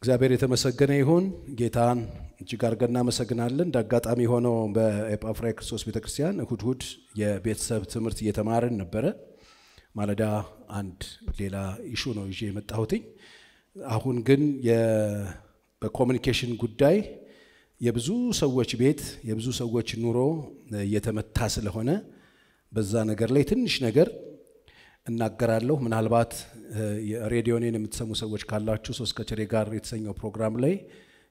እግዚአብሔር የተመሰገነ ይሁን። ጌታን እጅግ አድርገን እናመሰግናለን። እንደ አጋጣሚ ሆነው በኤጳፍራ ክርስቶስ ቤተክርስቲያን እሁድ እሁድ የቤተሰብ ትምህርት እየተማርን ነበረ። ማለዳ አንድ ሌላ ኢሹ ነው ይዤ የመጣሁትኝ። አሁን ግን በኮሚኒኬሽን ጉዳይ የብዙ ሰዎች ቤት የብዙ ሰዎች ኑሮ እየተመታ ስለሆነ በዛ ነገር ላይ ትንሽ ነገር እናገራለሁ። ምናልባት ሬዲዮኔን የምትሰሙ ሰዎች ካላችሁ ሶስት ከቸሬ ጋር የተሰኘው ፕሮግራም ላይ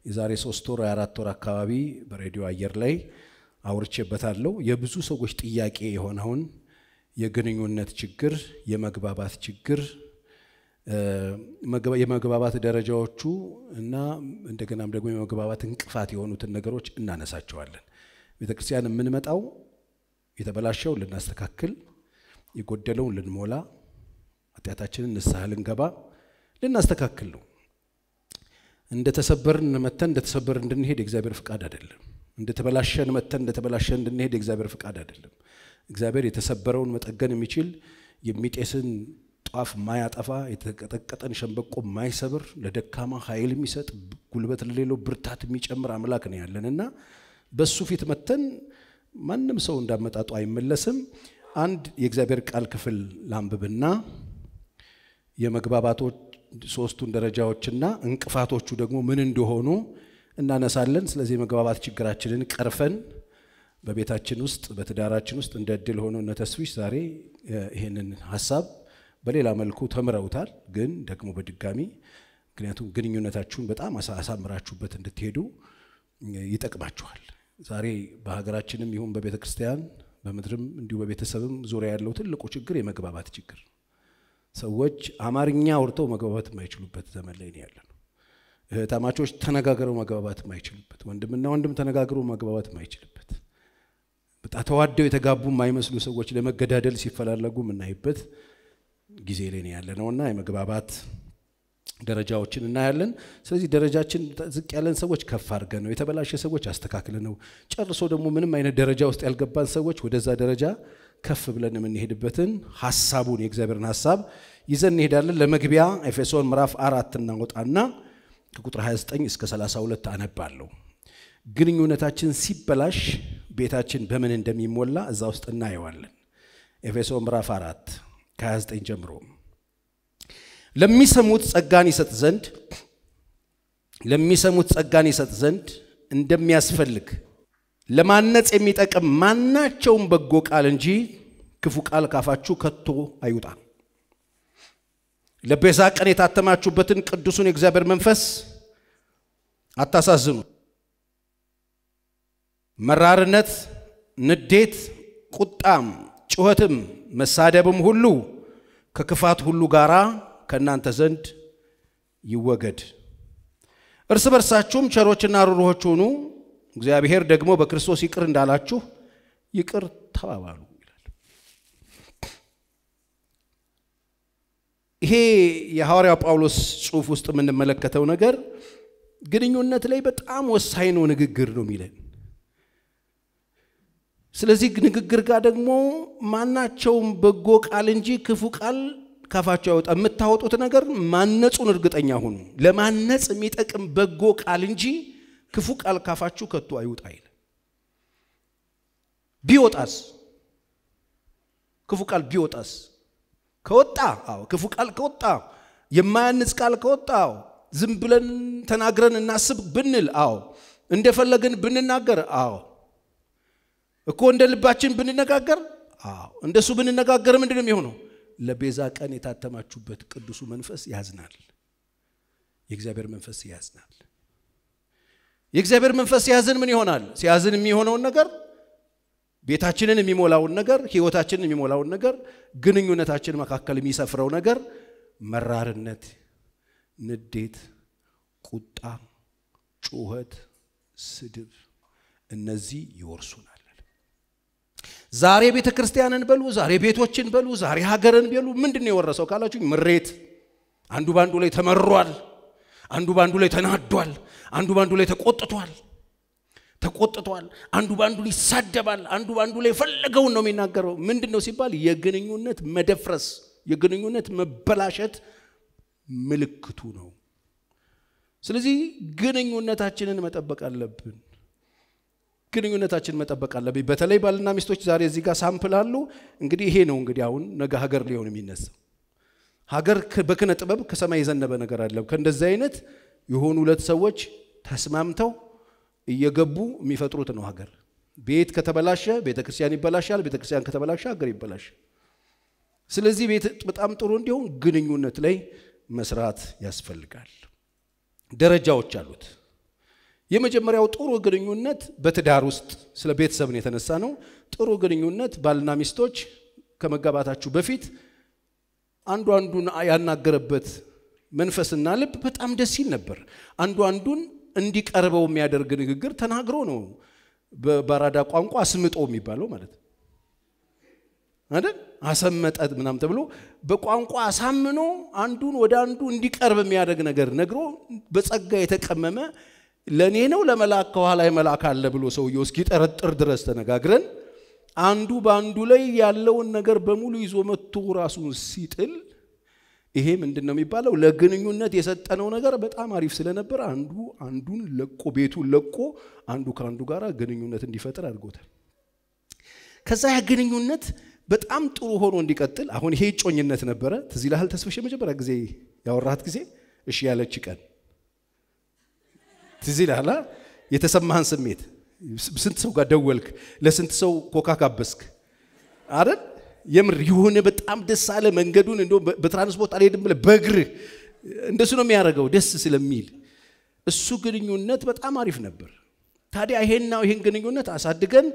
የዛሬ ሶስት ወር አራት ወር አካባቢ በሬዲዮ አየር ላይ አውርቼበታለሁ። የብዙ ሰዎች ጥያቄ የሆነውን የግንኙነት ችግር፣ የመግባባት ችግር፣ የመግባባት ደረጃዎቹ እና እንደገናም ደግሞ የመግባባት እንቅፋት የሆኑትን ነገሮች እናነሳቸዋለን። ቤተክርስቲያን የምንመጣው የተበላሸው ልናስተካክል፣ የጎደለውን ልንሞላ ኃጢአታችንን ንስሐ ልንገባ ልናስተካክል ነው። እንደተሰበርን መተን እንደተሰበር እንድንሄድ የእግዚአብሔር ፍቃድ አይደለም። እንደተበላሸን መተን እንደተበላሸን እንድንሄድ የእግዚአብሔር ፍቃድ አይደለም። እግዚአብሔር የተሰበረውን መጠገን የሚችል የሚጤስን ጧፍ ማያጠፋ የተቀጠቀጠን ሸንበቆ ማይሰብር ለደካማ ኃይል የሚሰጥ ጉልበት ለሌለው ብርታት የሚጨምር አምላክ ነው ያለን እና በሱ ፊት መተን ማንም ሰው እንዳመጣጡ አይመለስም። አንድ የእግዚአብሔር ቃል ክፍል ላንብብና የመግባባቶች ሶስቱን ደረጃዎችና እንቅፋቶቹ ደግሞ ምን እንደሆኑ እናነሳለን። ስለዚህ የመግባባት ችግራችንን ቀርፈን በቤታችን ውስጥ በትዳራችን ውስጥ እንደ እድል ሆኖ እነ ተስዊሽ ዛሬ ይህንን ሀሳብ በሌላ መልኩ ተምረውታል። ግን ደግሞ በድጋሚ ምክንያቱም ግንኙነታችሁን በጣም አሳምራችሁበት እንድትሄዱ ይጠቅማችኋል። ዛሬ በሀገራችንም ይሁን በቤተ ክርስቲያን በምድርም እንዲሁ በቤተሰብም ዙሪያ ያለው ትልቁ ችግር የመግባባት ችግር ነው። ሰዎች አማርኛ አውርተው መግባባት የማይችሉበት ዘመን ላይ ያለ ነው። እህታማቾች ተነጋግረው መግባባት የማይችሉበት፣ ወንድምና ወንድም ተነጋግሮ መግባባት የማይችልበት፣ በጣም ተዋደው የተጋቡ የማይመስሉ ሰዎች ለመገዳደል ሲፈላለጉ የምናይበት ጊዜ ላይ ያለ ነውና የመግባባት ደረጃዎችን እናያለን። ስለዚህ ደረጃችን ዝቅ ያለን ሰዎች ከፍ አድርገን ነው፣ የተበላሸ ሰዎች አስተካክለ ነው፣ ጨርሶ ደግሞ ምንም አይነት ደረጃ ውስጥ ያልገባን ሰዎች ወደዛ ደረጃ ከፍ ብለን የምንሄድበትን ሀሳቡን የእግዚአብሔርን ሀሳብ ይዘን እንሄዳለን። ለመግቢያ ኤፌሶን ምዕራፍ አራት እናወጣና ከቁጥር 29 እስከ 32 አነባለሁ። ግንኙነታችን ሲበላሽ ቤታችን በምን እንደሚሞላ እዛ ውስጥ እናየዋለን። ኤፌሶ ምዕራፍ 4 ከ29 ጀምሮ ለሚሰሙት ጸጋን ይሰጥ ዘንድ ለሚሰሙት ጸጋን ይሰጥ ዘንድ እንደሚያስፈልግ ለማነጽ የሚጠቅም ማናቸውም በጎ ቃል እንጂ ክፉ ቃል ካፋችሁ ከቶ አይውጣ። ለቤዛ ቀን የታተማችሁበትን ቅዱሱን የእግዚአብሔር መንፈስ አታሳዝኑ። መራርነት፣ ንዴት፣ ቁጣም፣ ጩኸትም፣ መሳደብም ሁሉ ከክፋት ሁሉ ጋር ከእናንተ ዘንድ ይወገድ። እርስ በርሳችሁም ቸሮችና ሩሩዎች ሁኑ እግዚአብሔር ደግሞ በክርስቶስ ይቅር እንዳላችሁ ይቅር ተባባሉ ይላል። ይሄ የሐዋርያው ጳውሎስ ጽሑፍ ውስጥ የምንመለከተው ነገር ግንኙነት ላይ በጣም ወሳኝ ነው ንግግር ነው የሚለን። ስለዚህ ንግግር ጋር ደግሞ ማናቸውም በጎ ቃል እንጂ ክፉ ቃል ካፋቸው ያወጣ የምታወጡት ነገር ማነጹን እርግጠኛ ሁኑ። ለማነጽ የሚጠቅም በጎ ቃል እንጂ ክፉ ቃል ካፋችሁ ከቶ አይውጣ ይል ቢወጣስ ክፉ ቃል ቢወጣስ ከወጣ አዎ ክፉ ቃል ከወጣ የማያንጽ ቃል ከወጣ አዎ ዝም ብለን ተናግረን እናስብ ብንል አዎ እንደፈለግን ብንናገር አዎ እኮ እንደ ልባችን ብንነጋገር አዎ እንደሱ ብንነጋገር ምንድን ነው የሚሆነው ለቤዛ ቀን የታተማችሁበት ቅዱሱ መንፈስ ያዝናል የእግዚአብሔር መንፈስ ያዝናል የእግዚአብሔር መንፈስ ሲያዝን ምን ይሆናል? ሲያዝን የሚሆነውን ነገር ቤታችንን የሚሞላውን ነገር ህይወታችንን የሚሞላውን ነገር ግንኙነታችን መካከል የሚሰፍረው ነገር መራርነት፣ ንዴት፣ ቁጣ፣ ጩኸት፣ ስድብ እነዚህ ይወርሱናል። ዛሬ ቤተ ክርስቲያንን በሉ፣ ዛሬ ቤቶችን በሉ፣ ዛሬ ሀገርን በሉ። ምንድን ነው የወረሰው ካላችሁ፣ ምሬት አንዱ በአንዱ ላይ ተመሯል። አንዱ በአንዱ ላይ ተናዷል። አንዱ በአንዱ ላይ ተቆጥቷል ተቆጥቷል። አንዱ በአንዱ ይሳደባል። አንዱ በአንዱ ላይ የፈለገውን ነው የሚናገረው። ምንድን ነው ሲባል የግንኙነት መደፍረስ፣ የግንኙነት መበላሸት ምልክቱ ነው። ስለዚህ ግንኙነታችንን መጠበቅ አለብን። ግንኙነታችን መጠበቅ አለብን። በተለይ ባልና ሚስቶች ዛሬ እዚህ ጋር ሳምፕል አሉ። እንግዲህ ይሄ ነው እንግዲህ አሁን ነገ ሀገር ሊሆን የሚነሳው ሀገር በክነ ጥበብ ከሰማይ የዘነበ ነገር አለው። ከእንደዚህ አይነት የሆኑ ሁለት ሰዎች ተስማምተው እየገቡ የሚፈጥሩት ነው ሀገር። ቤት ከተበላሸ ቤተ ክርስቲያን ይበላሻል፣ ቤተ ክርስቲያን ከተበላሸ ሀገር ይበላሻል። ስለዚህ ቤት በጣም ጥሩ እንዲሆን ግንኙነት ላይ መስራት ያስፈልጋል። ደረጃዎች አሉት። የመጀመሪያው ጥሩ ግንኙነት በትዳር ውስጥ ስለ ቤተሰብን የተነሳ ነው። ጥሩ ግንኙነት ባልና ሚስቶች ከመጋባታችሁ በፊት አንዱ አንዱን ያናገረበት መንፈስና ልብ በጣም ደስ ይል ነበር። አንዱ አንዱን እንዲቀርበው የሚያደርግ ንግግር ተናግሮ ነው። በባራዳ ቋንቋ አስምጦ የሚባለው ማለት አይደል? አሰመጠ ምናም ተብሎ በቋንቋ አሳምኖ አንዱን ወደ አንዱ እንዲቀርብ የሚያደርግ ነገር ነግሮ በጸጋ የተቀመመ ለእኔ ነው ለመላክ ከኋላ መልአክ አለ ብሎ ሰውየው እስኪጠረጥር ድረስ ተነጋግረን አንዱ በአንዱ ላይ ያለውን ነገር በሙሉ ይዞ መጥቶ ራሱን ሲጥል ይሄ ምንድን ነው የሚባለው? ለግንኙነት የሰጠነው ነገር በጣም አሪፍ ስለነበረ አንዱ አንዱን ለቆ ቤቱን ለቆ አንዱ ከአንዱ ጋር ግንኙነት እንዲፈጥር አድርጎታል። ከዛ ያ ግንኙነት በጣም ጥሩ ሆኖ እንዲቀጥል አሁን ይሄ እጮኝነት ነበረ። ትዝ ይልሃል ተስፈሽ የመጀመሪያ ጊዜ ያወራሃት ጊዜ እሺ ያለች ቀን ትዝ ይልሃል የተሰማህን ስሜት ስንት ሰው ጋር ደወልክ? ለስንት ሰው ኮካ ካበስክ አይደል? የምር የሆነ በጣም ደስ አለ መንገዱን እንደ በትራንስፖርት አልሄድም ብለህ በእግርህ እንደሱ ነው የሚያደርገው ደስ ስለሚል። እሱ ግንኙነት በጣም አሪፍ ነበር። ታዲያ ይሄና ይሄን ግንኙነት አሳድገን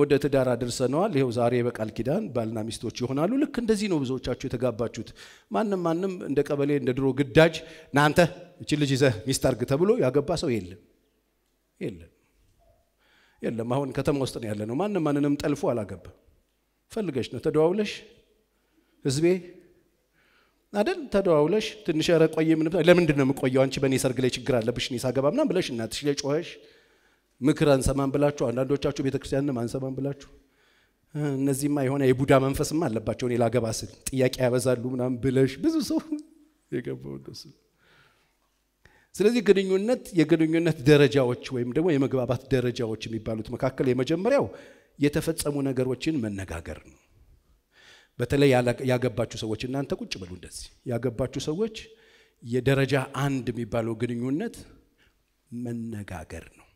ወደ ትዳር አድርሰነዋል። ይኸው ዛሬ በቃል ኪዳን ባልና ሚስቶች ይሆናሉ። ልክ እንደዚህ ነው ብዙዎቻችሁ የተጋባችሁት። ማንም ማንም እንደ ቀበሌ እንደ ድሮ ግዳጅ ናንተ እችን ልጅ ይዘህ ሚስት አርግ ተብሎ ያገባ ሰው የለም የለም። የለም አሁን ከተማ ውስጥ ነው ያለ ነው። ማንም ማንንም ጠልፎ አላገባ። ፈልገሽ ነው ተደዋውለሽ ህዝቤ አይደል ተደዋውለሽ ትንሽ ኧረ ቆይ ምን ለምንድን ነው የምቆየው? አንቺ በእኔ ሰርግ ላይ ችግር አለብሽ እኔ ሳገባ ምናምን ብለሽ እናትሽ ላይ ጮኸሽ ምክር አንሰማም ብላችሁ አንዳንዶቻችሁ ቤተክርስቲያንም አንሰማም ብላችሁ እነዚህማ የሆነ የቡዳ መንፈስማ አለባቸው እኔ ላገባ ስል ጥያቄ ያበዛሉ ምናምን ብለሽ ብዙ ሰው የገባው እንደሱ ስለዚህ ግንኙነት የግንኙነት ደረጃዎች ወይም ደግሞ የመግባባት ደረጃዎች የሚባሉት መካከል የመጀመሪያው የተፈጸሙ ነገሮችን መነጋገር ነው። በተለይ ያገባችሁ ሰዎች እናንተ ቁጭ በሉ እንደዚህ ያገባችሁ ሰዎች የደረጃ አንድ የሚባለው ግንኙነት መነጋገር ነው።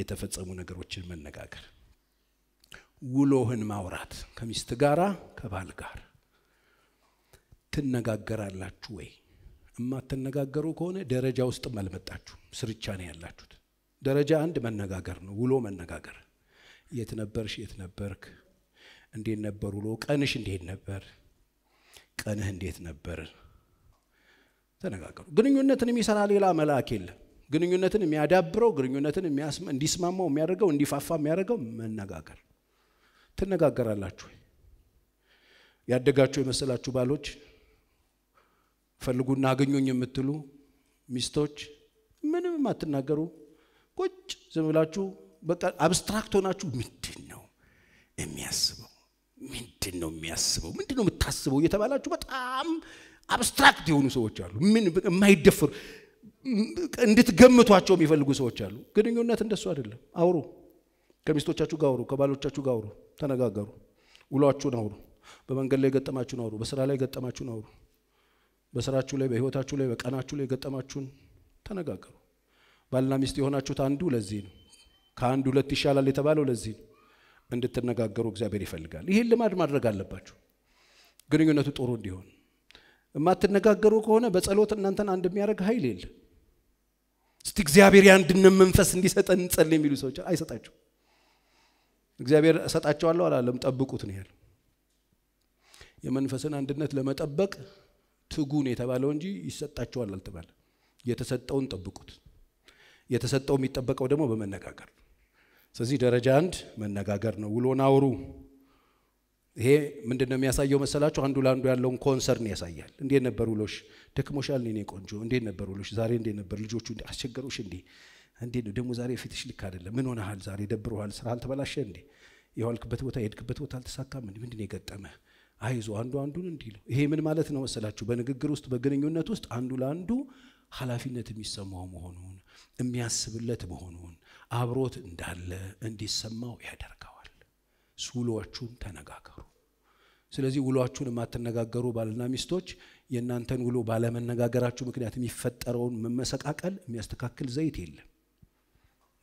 የተፈጸሙ ነገሮችን መነጋገር፣ ውሎህን ማውራት ከሚስት ጋራ ከባል ጋር ትነጋገራላችሁ ወይ? የማትነጋገሩ ከሆነ ደረጃ ውስጥም አልመጣችሁ፣ ስርቻ ነው ያላችሁት። ደረጃ አንድ መነጋገር ነው፣ ውሎ መነጋገር። የት ነበርሽ? የት ነበርክ? እንዴት ነበር ውሎ? ቀንሽ እንዴት ነበር? ቀንህ እንዴት ነበር? ተነጋገሩ። ግንኙነትን የሚሰራ ሌላ መልአክ የለም። ግንኙነትን የሚያዳብረው ግንኙነትን እንዲስማማው የሚያደርገው እንዲፋፋ የሚያደርገው መነጋገር። ትነጋገራላችሁ ያደጋችሁ የመሰላችሁ ባሎች ፈልጉና አገኙኝ የምትሉ ሚስቶች ምንም አትናገሩ። ቁጭ ዝም ብላችሁ በቃ አብስትራክት ሆናችሁ ምንድን ነው የሚያስበው ምንድን ነው የሚያስበው ምንድን ነው የምታስበው እየተባላችሁ በጣም አብስትራክት የሆኑ ሰዎች አሉ። ምን የማይደፍር እንድትገምቷቸው የሚፈልጉ ሰዎች አሉ። ግንኙነት እንደሱ አይደለም። አውሩ፣ ከሚስቶቻችሁ ጋር አውሩ፣ ከባሎቻችሁ ጋር አውሩ፣ ተነጋገሩ፣ ውሏችሁን አውሩ፣ በመንገድ ላይ ገጠማችሁን አውሩ፣ በስራ ላይ ገጠማችሁን አውሩ። በስራችሁ ላይ በህይወታችሁ ላይ በቀናችሁ ላይ የገጠማችሁን ተነጋገሩ። ባልና ሚስት የሆናችሁት አንዱ ለዚህ ነው። ከአንድ ሁለት ይሻላል የተባለው ለዚህ ነው። እንድትነጋገሩ እግዚአብሔር ይፈልጋል። ይህን ልማድ ማድረግ አለባችሁ፣ ግንኙነቱ ጥሩ እንዲሆን። የማትነጋገሩ ከሆነ በጸሎት እናንተን አንድ የሚያደርግ ኃይል የለ። እስቲ እግዚአብሔር የአንድነት መንፈስ እንዲሰጠን እንጸልይ የሚሉ ሰዎች አይሰጣቸው። እግዚአብሔር እሰጣቸዋለሁ አላለም፣ ጠብቁት ነው ያለው። የመንፈስን አንድነት ለመጠበቅ ትጉን የተባለው እንጂ ይሰጣቸዋል አልተባለ። የተሰጠውን ጠብቁት። የተሰጠው የሚጠበቀው ደግሞ በመነጋገር ስለዚህ ደረጃ አንድ መነጋገር ነው። ውሎን አውሩ። ይሄ ምንድን ነው የሚያሳየው መሰላችሁ? አንዱ ለአንዱ ያለውን ኮንሰርን ያሳያል። እንዴት ነበር ውሎሽ? ደክሞሻል? እኔ ቆንጆ፣ እንዴት ነበር ውሎሽ? ዛሬ እንዴት ነበር? ልጆቹ አስቸገሩሽ እንዴ? እንዴት ነው ደግሞ ዛሬ ፊትሽ ልክ አይደለም። ምን ሆነሃል? ዛሬ ደብሮሃል? ስራ አልተበላሸ እንዴ? የዋልክበት ቦታ የሄድክበት ቦታ አልተሳካም? ምንድን ነው የገጠመህ? አይዞ አንዱ አንዱን እንዲህ ይሄ ምን ማለት ነው መሰላችሁ? በንግግር ውስጥ በግንኙነት ውስጥ አንዱ ለአንዱ ኃላፊነት የሚሰማው መሆኑን የሚያስብለት መሆኑን አብሮት እንዳለ እንዲሰማው ያደርገዋል። ውሏችሁን ተነጋገሩ። ስለዚህ ውሏችሁን የማትነጋገሩ ባልና ሚስቶች የእናንተን ውሎ ባለመነጋገራችሁ ምክንያት የሚፈጠረውን መመሰቃቀል የሚያስተካክል ዘይት የለም።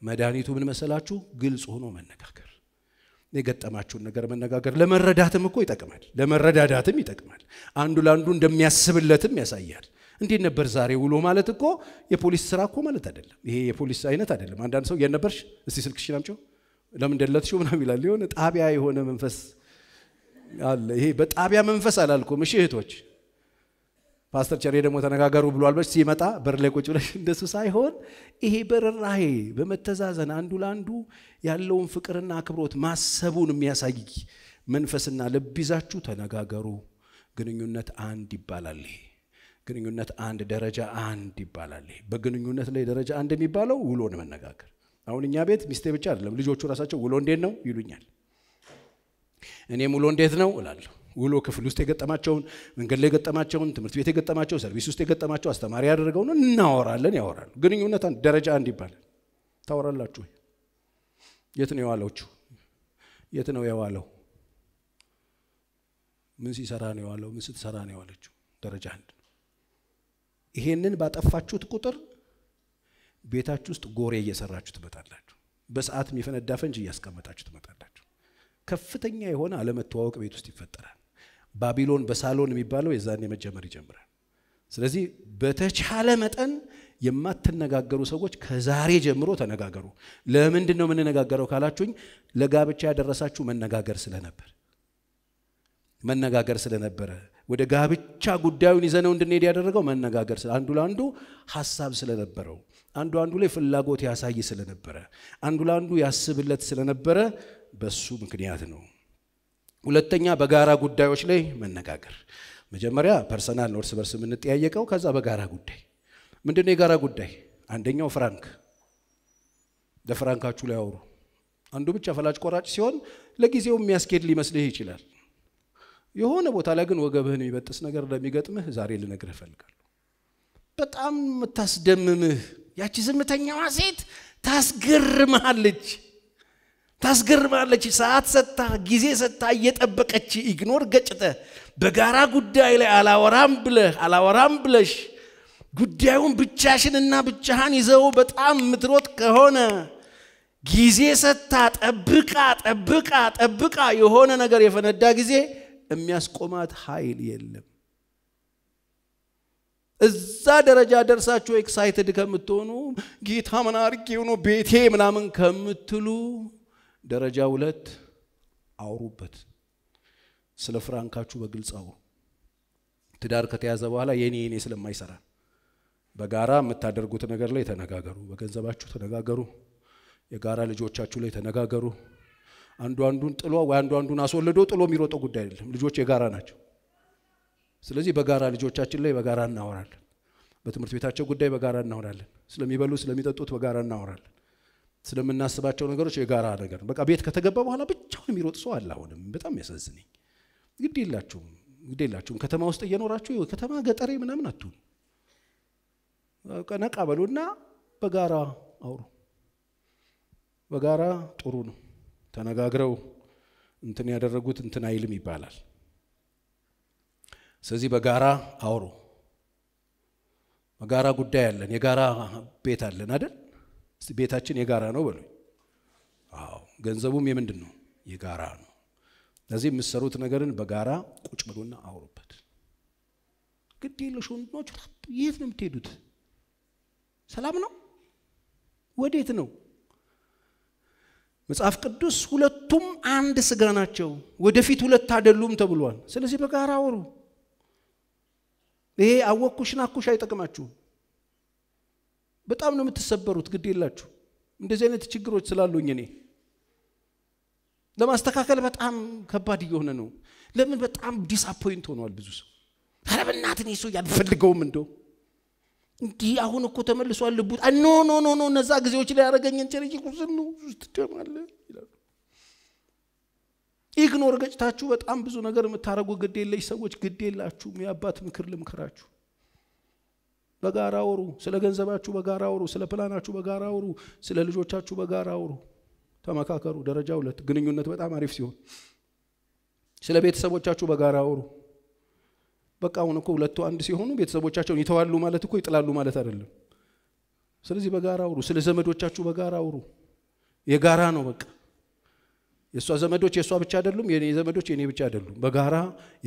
መድኃኒቱ ምን መሰላችሁ? ግልጽ ሆኖ መነጋገር የገጠማችሁን ነገር መነጋገር ለመረዳትም እኮ ይጠቅማል፣ ለመረዳዳትም ይጠቅማል። አንዱ ለአንዱ እንደሚያስብለትም ያሳያል። እንዴት ነበር ዛሬ ውሎ ማለት እኮ የፖሊስ ስራ እኮ ማለት አይደለም። ይሄ የፖሊስ አይነት አይደለም። አንዳንድ ሰው የት ነበርሽ? እስቲ ስልክሽን አምጪው፣ ለምን ደለትሽው? ምናምን ይላል። የሆነ ጣቢያ የሆነ መንፈስ አለ። ይሄ በጣቢያ መንፈስ አላልኩም። እሺ እህቶች፣ ፓስተር ቸሬ ደግሞ ተነጋገሩ ብሏል ብለሽ ሲመጣ በር ላይ ቁጭ ብለሽ እንደሱ ሳይሆን ይሄ በርራሄ በመተዛዘን አንዱ ለአንዱ ያለውን ፍቅርና አክብሮት ማሰቡን የሚያሳይ መንፈስና ልብ ይዛችሁ ተነጋገሩ። ግንኙነት አንድ ይባላል። ግንኙነት አንድ ደረጃ አንድ ይባላል። በግንኙነት ላይ ደረጃ አንድ የሚባለው ውሎን መነጋገር። አሁን እኛ ቤት ሚስቴ ብቻ አይደለም ልጆቹ ራሳቸው ውሎ እንዴት ነው ይሉኛል። እኔም ውሎ እንዴት ነው እላለሁ። ውሎ ክፍል ውስጥ የገጠማቸውን፣ መንገድ ላይ የገጠማቸውን፣ ትምህርት ቤት የገጠማቸው፣ ሰርቪስ ውስጥ የገጠማቸው፣ አስተማሪ ያደረገውን እናወራለን፣ ያወራሉ። ግንኙነት ደረጃ አንድ ይባላል። ታወራላችሁ። የት ነው የዋለችው? የት ነው የዋለው? ምን ሲሰራ ነው የዋለው? ምን ስትሰራ ነው የዋለችው? ደረጃ አንድ ነው። ይሄንን ባጠፋችሁት ቁጥር ቤታችሁ ውስጥ ጎሬ እየሰራችሁ ትመጣላችሁ። በሰዓት የሚፈነዳ ፈንጅ እያስቀመጣችሁ ትመጣላችሁ። ከፍተኛ የሆነ አለመተዋወቅ ቤት ውስጥ ይፈጠራል። ባቢሎን በሳሎን የሚባለው የዛኔ መጀመር ይጀምራል። ስለዚህ በተቻለ መጠን የማትነጋገሩ ሰዎች ከዛሬ ጀምሮ ተነጋገሩ። ለምንድን ነው የምንነጋገረው ካላችሁኝ፣ ለጋብቻ ያደረሳችሁ መነጋገር ስለነበር መነጋገር ስለነበረ ወደ ጋብቻ ጉዳዩን ይዘነው እንድንሄድ ያደረገው መነጋገር አንዱ ለአንዱ ሀሳብ ስለነበረው አንዱ አንዱ ላይ ፍላጎት ያሳይ ስለነበረ አንዱ ለአንዱ ያስብለት ስለነበረ በሱ ምክንያት ነው። ሁለተኛ በጋራ ጉዳዮች ላይ መነጋገር። መጀመሪያ ፐርሰናል ነው እርስ በርስ የምንጠያየቀው፣ ከዛ በጋራ ጉዳይ። ምንድነው የጋራ ጉዳይ? አንደኛው ፍራንክ፣ ለፍራንካችሁ ላይ አውሩ። አንዱ ብቻ ፈላጭ ቆራጭ ሲሆን ለጊዜው የሚያስኬድ ሊመስልህ ይችላል። የሆነ ቦታ ላይ ግን ወገብህን የሚበጥስ ነገር እንደሚገጥምህ ዛሬ ልነግርህ እፈልጋለሁ። በጣም የምታስደምምህ ያቺ ዝምተኛዋ ሴት ታስገርምሃለች። ታስገርማለች። ሰዓት ሰጥታ ጊዜ ሰጥታ እየጠበቀች ኢግኖር ገጭተ በጋራ ጉዳይ ላይ አላወራም ብለህ አላወራም ብለሽ ጉዳዩን ብቻሽንና ብቻህን ይዘው በጣም ምትሮት ከሆነ ጊዜ ሰጥታ ጠብቃ ጠብቃ ጠብቃ የሆነ ነገር የፈነዳ ጊዜ የሚያስቆማት ኃይል የለም። እዛ ደረጃ ደርሳችሁ ኤክሳይትድ ከምትሆኑ ጌታ ምን አርጌ ሆኖ ቤቴ ምናምን ከምትሉ ደረጃ ሁለት አውሩበት። ስለ ፍራንካችሁ በግልጽ አውሩ። ትዳር ከተያዘ በኋላ የኔ የኔ ስለማይሰራ በጋራ የምታደርጉት ነገር ላይ ተነጋገሩ። በገንዘባችሁ ተነጋገሩ። የጋራ ልጆቻችሁ ላይ ተነጋገሩ። አንዱ አንዱን ጥሎ ወይ አንዱ አንዱን አስወልዶ ጥሎ የሚሮጠው ጉዳይ አይደለም። ልጆች የጋራ ናቸው። ስለዚህ በጋራ ልጆቻችን ላይ በጋራ እናወራለን። በትምህርት ቤታቸው ጉዳይ በጋራ እናወራለን። ስለሚበሉ ስለሚጠጡት በጋራ እናወራለን። ስለምናስባቸው ነገሮች የጋራ ነገር በቃ ቤት ከተገባ በኋላ ብቻውን የሚሮጥ ሰው አለ። አሁንም በጣም ያሳዝነኝ። ግድ የላችሁም ግድ የላችሁም ከተማ ውስጥ እየኖራችሁ ከተማ ገጠሬ ምናምን አትሁኑ። ነቃ በሉና በጋራ አውሩ። በጋራ ጥሩ ነው። ተነጋግረው እንትን ያደረጉት እንትን አይልም ይባላል። ስለዚህ በጋራ አውሩ። በጋራ ጉዳይ አለን፣ የጋራ ቤት አለን አይደል? ቤታችን የጋራ ነው በሉኝ። አዎ ገንዘቡም የምንድን ነው? የጋራ ነው። ለዚህ የምትሰሩት ነገርን በጋራ ቁጭ ብሎና አውሩበት። ግድ የለሽ ወንድሞች፣ የት ነው የምትሄዱት? ሰላም ነው? ወዴት ነው? መጽሐፍ ቅዱስ ሁለቱም አንድ ስጋ ናቸው፣ ወደፊት ሁለት አይደሉም ተብሏል። ስለዚህ በጋራ አውሩ? ይሄ አወኩሽ ናኩሽ አይጠቅማችሁም። በጣም ነው የምትሰበሩት። ግድ የላችሁ እንደዚህ አይነት ችግሮች ስላሉኝ እኔ ለማስተካከል በጣም ከባድ እየሆነ ነው። ለምን በጣም ዲስአፖይንት ሆኗል ብዙ ሰው። ኧረ በእናትህ ሰው ያልፈልገውም እንደው እንዲህ አሁን እኮ ተመልሷል ልቡ ኖ ኖ ኖ ኖ እነዛ ጊዜዎች ላይ ያደረገኝን ቸር ቁስል ነው ትደማለህ ይላሉ። ኢግኖር ገጭታችሁ በጣም ብዙ ነገር የምታደርጉ ግድ የለሽ ሰዎች ግድ የላችሁም። የአባት ምክር ልምክራችሁ በጋራ አውሩ። ስለ ገንዘባችሁ በጋራ አውሩ። ስለ ፕላናችሁ በጋራ አውሩ። ስለ ልጆቻችሁ በጋራ አውሩ። ተመካከሩ። ደረጃ ሁለት ግንኙነት በጣም አሪፍ ሲሆን ስለ ቤተሰቦቻችሁ በጋራ አውሩ። በቃ አሁን እኮ ሁለቱ አንድ ሲሆኑ ቤተሰቦቻቸውን ይተዋሉ ማለት እኮ ይጥላሉ ማለት አይደለም። ስለዚህ በጋራ አውሩ። ስለ ዘመዶቻችሁ በጋራ አውሩ። የጋራ ነው በቃ የእሷ ዘመዶች የእሷ ብቻ አይደሉም፣ የኔ ዘመዶች የኔ ብቻ አይደሉም። በጋራ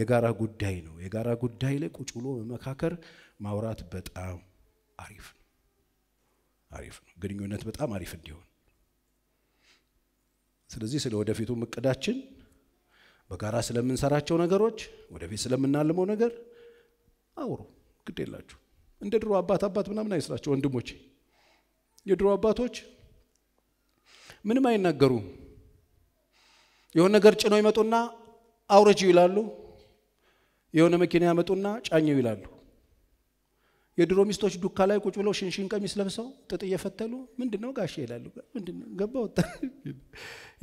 የጋራ ጉዳይ ነው። የጋራ ጉዳይ ላይ ቁጭ ብሎ መመካከር ማውራት በጣም አሪፍ ነው። አሪፍ ነው። ግንኙነት በጣም አሪፍ እንዲሆን ስለዚህ ስለ ወደፊቱ እቅዳችን በጋራ ስለምንሰራቸው ነገሮች ወደፊት ስለምናልመው ነገር አውሩ። ግድ የላችሁ እንደ ድሮ አባት አባት ምናምን አይስራቸው ወንድሞቼ። የድሮ አባቶች ምንም አይናገሩም። የሆነ ነገር ጭነው ይመጡና አውረጂው ይላሉ። የሆነ መኪና ያመጡና ጫኘው ይላሉ። የድሮ ሚስቶች ዱካ ላይ ቁጭ ብለው ሽንሽን ቀሚስ ለብሰው ጥጥ እየፈተሉ ምንድን ነው ጋሽ ይላሉ። ምንድነው ነው ገባ ወጣ።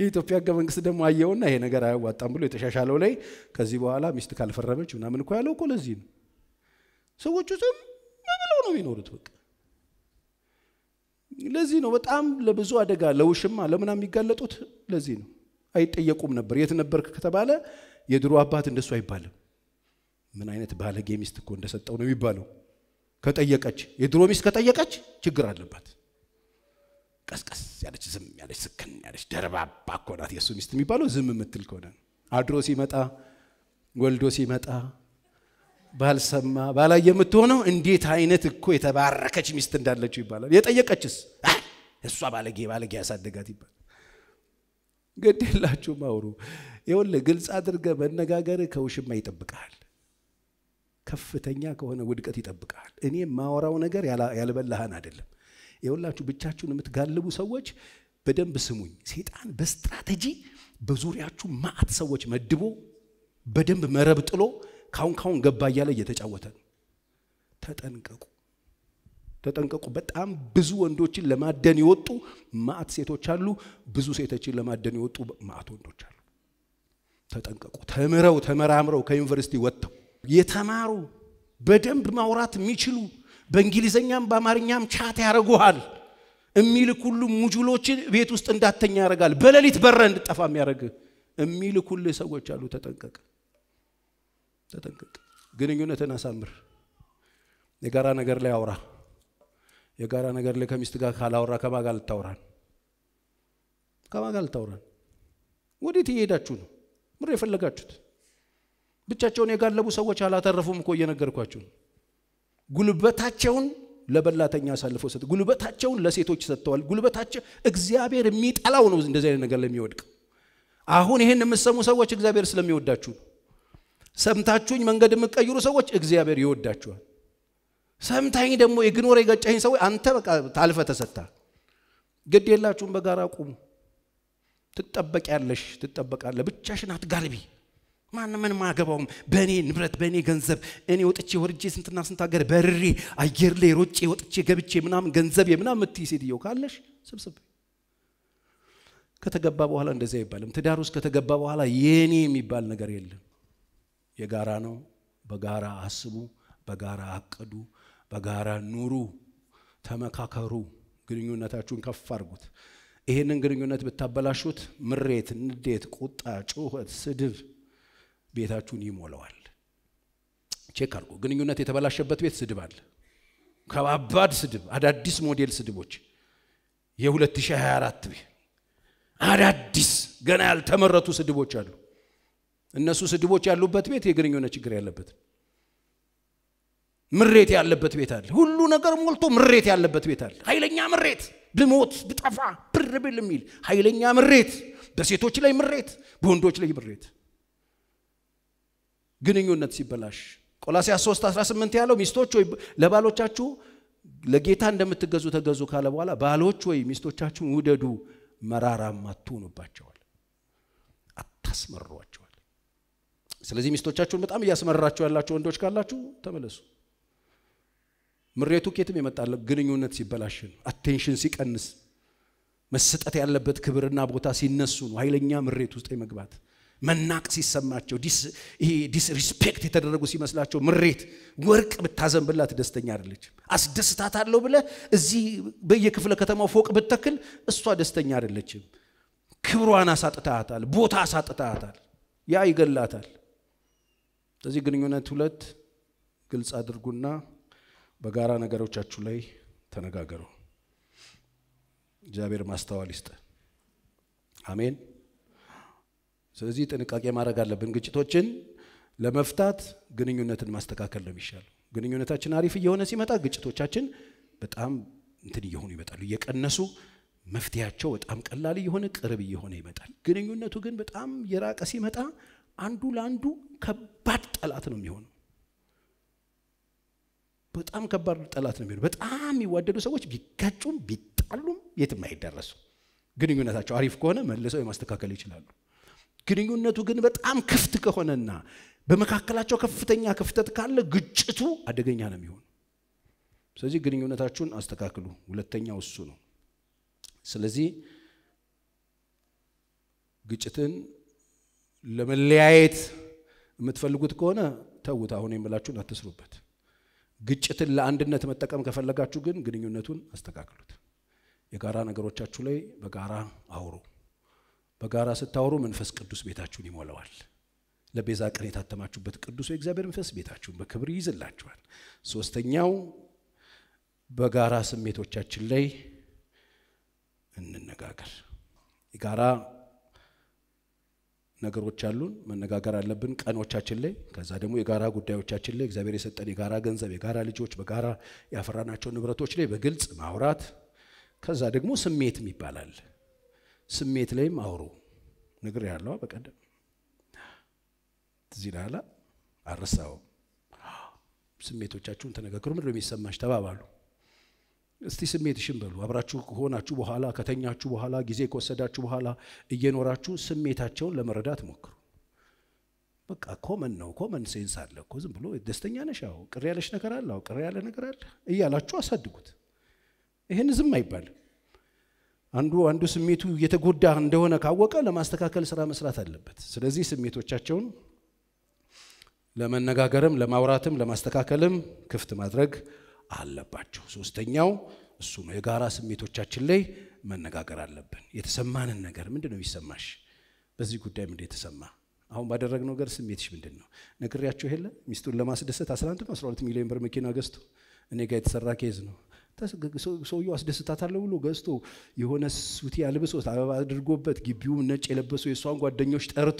የኢትዮጵያ ህገ መንግስት ደግሞ አየውና ይሄ ነገር አያዋጣም ብሎ የተሻሻለው ላይ ከዚህ በኋላ ሚስት ካልፈረመች ምናምን እኮ ያለው እኮ ለዚህ ነው። ሰዎቹ ዝም ብለው ነው የሚኖሩት። በቃ ለዚህ ነው በጣም ለብዙ አደጋ ለውሽማ ለምን የሚጋለጡት ለዚህ ነው። አይጠየቁም ነበር። የት ነበርክ ከተባለ የድሮ አባት እንደሱ አይባልም። ምን አይነት ባለጌ ሚስት እኮ እንደሰጠው ነው የሚባለው። ከጠየቀች የድሮ ሚስት ከጠየቀች ችግር አለባት። ቀስቀስ ያለች ዝም ያለች ስክን ያለች ደርባባ እኮ ናት የእሱ ሚስት የሚባለው ዝም የምትል ከሆነ አድሮ ሲመጣ ወልዶ ሲመጣ ባልሰማ ባላይ የምትሆነው እንዴት አይነት እኮ የተባረከች ሚስት እንዳለችው ይባላል። የጠየቀችስ እሷ ባለጌ ባለጌ ያሳደጋት ይባላል። ግድ የላችሁም አውሩ። ይኸውልህ ግልጽ አድርገህ መነጋገር ከውሽማ ይጠብቃል። ከፍተኛ ከሆነ ውድቀት ይጠብቃል። እኔ የማወራው ነገር ያልበላህን አይደለም። የሁላችሁ ብቻችሁን የምትጋልቡ ሰዎች በደንብ ስሙኝ። ሴጣን በስትራቴጂ በዙሪያችሁ ማአት ሰዎች መድቦ በደንብ መረብ ጥሎ ካሁን ካሁን ገባ እያለ እየተጫወተ ነው። ተጠንቀቁ፣ ተጠንቀቁ። በጣም ብዙ ወንዶችን ለማደን የወጡ ማአት ሴቶች አሉ። ብዙ ሴቶችን ለማደን የወጡ ማአት ወንዶች አሉ። ተጠንቀቁ። ተምረው ተመራምረው ከዩኒቨርሲቲ ወጥተው የተማሩ በደንብ ማውራት የሚችሉ በእንግሊዘኛም በአማርኛም ቻት ያደርጉሃል። የሚልክ ሁሉ ሙጁሎችን ቤት ውስጥ እንዳተኛ ያደርጋል። በሌሊት በረ እንድጠፋ የሚያደርግ የሚልክ ሁሉ ሰዎች አሉ። ተጠንቀቅ፣ ተጠንቀቅ። ግንኙነትን አሳምር። የጋራ ነገር ላይ አውራ። የጋራ ነገር ላይ ከሚስት ጋር ካላወራ ከማጋ ልታወራን ከማጋ ልታወራን ወዴት እየሄዳችሁ ነው? ምር የፈለጋችሁት ብቻቸውን የጋለቡ ሰዎች አላተረፉም እኮ እየነገርኳችሁ ጉልበታቸውን ለበላተኛ አሳልፈው ሰጥ ጉልበታቸውን ለሴቶች ሰጥተዋል። ጉልበታቸው እግዚአብሔር የሚጠላው ነው እንደዚህ አይነት ነገር ለሚወድቅ አሁን ይህን የምትሰሙ ሰዎች እግዚአብሔር ስለሚወዳችሁ ሰምታችሁኝ መንገድ የምትቀይሩ ሰዎች እግዚአብሔር ይወዳችኋል። ሰምታኝ ደግሞ የግኖር የገጨኝ ሰዎች አንተ በቃ ታልፈ ተሰታ ግድ የላችሁም። በጋራ ቁሙ። ትጠበቅ ያለሽ ትጠበቃለ። ብቻሽን አትጋልቢ። ማንምንም አገባውም። በእኔ ንብረት፣ በእኔ ገንዘብ እኔ ወጥቼ ወርጄ ስንትና ስንት ሀገር በርሬ አየር ላይ ሮጬ ወጥቼ ገብቼ ምናምን ገንዘብ ምናምን የምትይ ሴትየው ካለሽ ስብስብ ከተገባ በኋላ እንደዚህ አይባልም። ትዳር ውስጥ ከተገባ በኋላ የኔ የሚባል ነገር የለም። የጋራ ነው። በጋራ አስቡ፣ በጋራ አቅዱ፣ በጋራ ኑሩ፣ ተመካከሩ፣ ግንኙነታችሁን ከፍ አድርጉት። ይህንን ግንኙነት ብታበላሹት ምሬት፣ ንዴት፣ ቁጣ፣ ጩኸት፣ ስድብ ቤታችሁን ይሞላዋል። ቼክ አድርጎ ግንኙነት የተበላሸበት ቤት ስድብ አለ። ከባባድ ስድብ፣ አዳዲስ ሞዴል ስድቦች የ2024 አዳዲስ ገና ያልተመረቱ ስድቦች አሉ። እነሱ ስድቦች ያሉበት ቤት የግንኙነት ችግር ያለበት ምሬት ያለበት ቤት አለ። ሁሉ ነገር ሞልቶ ምሬት ያለበት ቤት አለ። ኃይለኛ ምሬት፣ ብሞት ብጠፋ ብር ብል የሚል ኃይለኛ ምሬት፣ በሴቶች ላይ ምሬት፣ በወንዶች ላይ ምሬት። ግንኙነት ሲበላሽ ቆላሲያስ 3 18 ያለው ሚስቶች ወይ ለባሎቻችሁ ለጌታ እንደምትገዙ ተገዙ ካለ በኋላ ባሎች ወይ ሚስቶቻችሁን ውደዱ፣ መራራም አትሆኑባቸዋል፣ አታስመሯቸዋል። ስለዚህ ሚስቶቻችሁን በጣም እያስመራችሁ ያላችሁ ወንዶች ካላችሁ ተመለሱ። ምሬቱ ኬትም የመጣለ ግንኙነት ሲበላሽ ነው። አቴንሽን ሲቀንስ መሰጠት ያለበት ክብርና ቦታ ሲነሱ ነው ኃይለኛ ምሬት ውስጥ የመግባት መናቅ ሲሰማቸው ዲስሪስፔክት የተደረጉ ሲመስላቸው ምሬት ወርቅ ብታዘንብላት ደስተኛ አይደለችም። አስደስታታለሁ ብለ እዚህ በየክፍለ ከተማው ፎቅ ብተክል እሷ ደስተኛ አይደለችም። ክብሯን አሳጥታታል፣ ቦታ አሳጥታታል። ያ ይገላታል። ስለዚህ ግንኙነት ሁለት ግልጽ አድርጉና በጋራ ነገሮቻችሁ ላይ ተነጋገሩ። እግዚአብሔር ማስተዋል ይስጥ። አሜን። ስለዚህ ጥንቃቄ ማድረግ አለብን። ግጭቶችን ለመፍታት ግንኙነትን ማስተካከል ነው የሚሻለው። ግንኙነታችን አሪፍ እየሆነ ሲመጣ ግጭቶቻችን በጣም እንትን እየሆኑ ይመጣሉ፣ እየቀነሱ መፍትያቸው በጣም ቀላል እየሆነ ቅርብ እየሆነ ይመጣል። ግንኙነቱ ግን በጣም የራቀ ሲመጣ አንዱ ለአንዱ ከባድ ጠላት ነው የሚሆነው። በጣም ከባድ ጠላት ነው የሚሆነው። በጣም የሚዋደዱ ሰዎች ቢጋጩም ቢጣሉም የትም አይደረሱ። ግንኙነታቸው አሪፍ ከሆነ መልሰው የማስተካከል ይችላሉ። ግንኙነቱ ግን በጣም ክፍት ከሆነና በመካከላቸው ከፍተኛ ክፍተት ካለ ግጭቱ አደገኛ ነው የሚሆን። ስለዚህ ግንኙነታችሁን አስተካክሉ። ሁለተኛው እሱ ነው። ስለዚህ ግጭትን ለመለያየት የምትፈልጉት ከሆነ ተዉት። አሁን የምላችሁን አትስሩበት። ግጭትን ለአንድነት መጠቀም ከፈለጋችሁ ግን ግንኙነቱን አስተካክሉት። የጋራ ነገሮቻችሁ ላይ በጋራ አውሩ። በጋራ ስታወሩ መንፈስ ቅዱስ ቤታችሁን ይሞላዋል። ለቤዛ ቀን የታተማችሁበት ቅዱስ የእግዚአብሔር መንፈስ ቤታችሁን በክብር ይይዝላችኋል። ሶስተኛው በጋራ ስሜቶቻችን ላይ እንነጋገር። የጋራ ነገሮች አሉን፣ መነጋገር አለብን ቀኖቻችን ላይ። ከዛ ደግሞ የጋራ ጉዳዮቻችን ላይ እግዚአብሔር የሰጠን የጋራ ገንዘብ፣ የጋራ ልጆች፣ በጋራ ያፈራናቸው ንብረቶች ላይ በግልጽ ማውራት። ከዛ ደግሞ ስሜት ይባላል። ስሜት ላይም አውሩ ነገር ያለዋ በቀደም ትዚህ ላላ አረሳው ስሜቶቻችሁን ተነጋገሩ። ምንድነው የሚሰማሽ ተባባሉ። እስቲ ስሜትሽን በሉ። አብራችሁ ከሆናችሁ በኋላ ከተኛችሁ በኋላ ጊዜ ከወሰዳችሁ በኋላ እየኖራችሁ ስሜታቸውን ለመረዳት ሞክሩ። በቃ ኮመን ነው፣ ኮመን ሴንስ አለ እኮ። ዝም ብሎ ደስተኛ ነሽ፣ አዎ፣ ቅር ያለሽ ነገር አለ፣ አዎ፣ ቅር ያለ ነገር አለ እያላችሁ አሳድጉት። ይህን ዝም አይባልም። አንዱ አንዱ ስሜቱ የተጎዳ እንደሆነ ካወቀ ለማስተካከል ስራ መስራት አለበት። ስለዚህ ስሜቶቻቸውን ለመነጋገርም ለማውራትም ለማስተካከልም ክፍት ማድረግ አለባቸው። ሶስተኛው እሱ ነው፣ የጋራ ስሜቶቻችን ላይ መነጋገር አለብን። የተሰማንን ነገር ምንድን ነው የሚሰማሽ? በዚህ ጉዳይ ምንድን የተሰማ አሁን ባደረግነው ነገር ስሜትሽ ምንድን ነው? ነግሬያቸው የለ ሚስቱን ለማስደሰት 11 ነው 12 ሚሊዮን ብር መኪና ገዝቶ እኔ ጋር የተሰራ ኬዝ ነው ሰውየው አስደስታታለሁ ብሎ ገዝቶ የሆነ ሱቲ አልብሶት አበባ አድርጎበት ግቢውም ነጭ የለበሱ የእሷን ጓደኞች ጠርቶ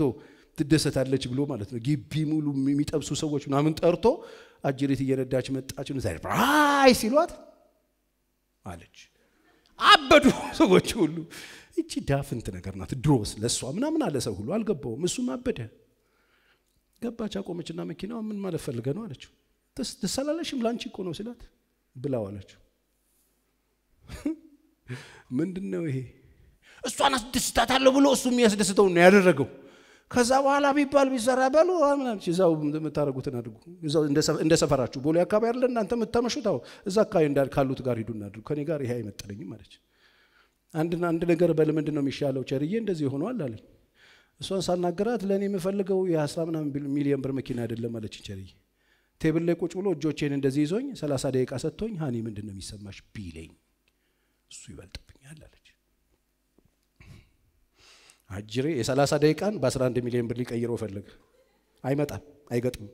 ትደሰታለች ብሎ ማለት ነው። ግቢ ሙሉ የሚጠብሱ ሰዎች ምናምን ጠርቶ አጅሬት እየነዳች መጣች። ራይ ሲሏት አለች። አበዱ ሰዎች ሁሉ። እቺ ዳፍንት ነገር ናት። ድሮስ ለእሷ ምናምን አለ ሰው ሁሉ አልገባውም። እሱም አበደ። ገባች፣ አቆመችና መኪናው ምን ማለት ፈልገ ነው አለችው። ደስ ላንቺ እኮ ነው ሲላት ብላው አለችው። ምንድን ነው ይሄ? እሷን አስደስታታለሁ ብሎ እሱ የሚያስደስተው ነው ያደረገው። ከዛ በኋላ ቢባል ቢሰራ በሉ እዛው የምታደረጉትን አድርጉ። እንደ ሰፈራችሁ ቦሌ አካባቢ አይደለ እናንተ የምታመሹት? እዛ አካባቢ ካሉት ጋር ሂዱ እናድርጉ። ከኔ ጋር ይሄ አይመጠለኝም አለች። አንድ ነገር በል ምንድን ነው የሚሻለው? ቸርዬ እንደዚህ ሆኗል አለኝ። እሷን ሳናገራት ለእኔ የምፈልገው የአስራ ምናምን ሚሊዮን ብር መኪና አይደለም አለችኝ ቸርዬ። ቴብል ላይ ቁጭ ብሎ እጆቼን እንደዚህ ይዞኝ ሰላሳ ደቂቃ ሰጥቶኝ ሀኒ ምንድን ነው የሚሰማሽ ቢለኝ እሱ ይበልጥብኛል አለች። አጅሬ የሰላሳ ደቂቃን በ11 ሚሊዮን ብር ሊቀይረው ፈለገ። አይመጣም፣ አይገጥምም።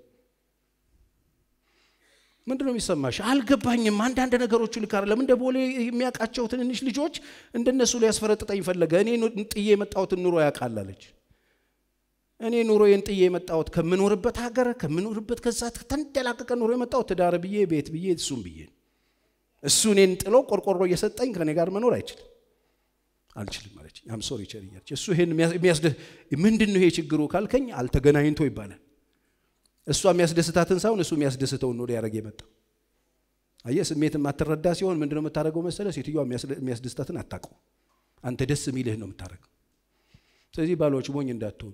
ምንድን ነው የሚሰማሽ? አልገባኝም። አንዳንድ ነገሮቹ ልካር ለምን እንደ ቦሌ የሚያውቃቸው ትንንሽ ልጆች እንደነሱ ሊያስፈረጥጠኝ ፈለገ። እኔ ጥዬ የመጣሁትን ኑሮ ያውቃል አለች። እኔ ኑሮዬን ጥዬ የመጣሁት ከምኖርበት ሀገር ከምኖርበት ከዛ ተንደላቀቀ ኑሮ የመጣሁት ትዳር ብዬ ቤት ብዬ እሱም ብዬ ነው እሱ እኔን ጥሎ ቆርቆሮ እየሰጠኝ ከኔ ጋር መኖር አይችልም አልችልም አለች። አም ሶሪ ቸር እያለች እሱ ይሄን የሚያስደ ምንድን ነው ይሄ ችግሩ ካልከኝ አልተገናኝቶ ይባላል። እሷ የሚያስደስታትን ሳይሆን እሱ የሚያስደስተውን ነው ሊያደርግ የመጣው። አየ ስሜት የማትረዳ ሲሆን ምንድን ነው መሰለ? ሴትዮዋ የሚያስደስታትን አታውቀው፣ አንተ ደስ የሚልህ ነው የምታደርገው። ስለዚህ ባሎች ሞኝ እንዳትሆኑ፣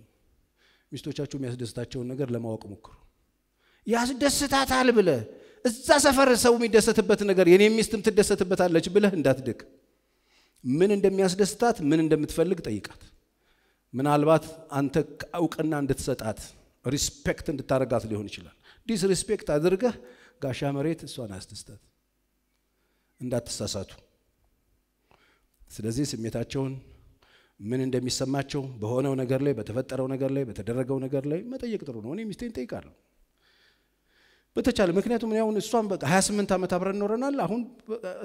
ሚስቶቻችሁ የሚያስደስታቸውን ነገር ለማወቅ ሞክሩ። ያስደስታታል ብለህ እዛ ሰፈር ሰው የሚደሰትበት ነገር የኔ ሚስትም ትደሰትበታለች ብለህ እንዳትድክ። ምን እንደሚያስደስታት ምን እንደምትፈልግ ጠይቃት። ምናልባት አንተ እውቅና እንድትሰጣት ሪስፔክት እንድታደርጋት ሊሆን ይችላል። ዲስሪስፔክት አድርገህ ጋሻ መሬት እሷን አያስደስታት። እንዳትሳሳቱ። ስለዚህ ስሜታቸውን ምን እንደሚሰማቸው በሆነው ነገር ላይ በተፈጠረው ነገር ላይ በተደረገው ነገር ላይ መጠየቅ ጥሩ ነው። እኔ ሚስቴን ጠይቃለሁ። በተቻለ ምክንያቱም አሁን እሷን በቃ 28 ዓመት አብረን ኖረናል። አሁን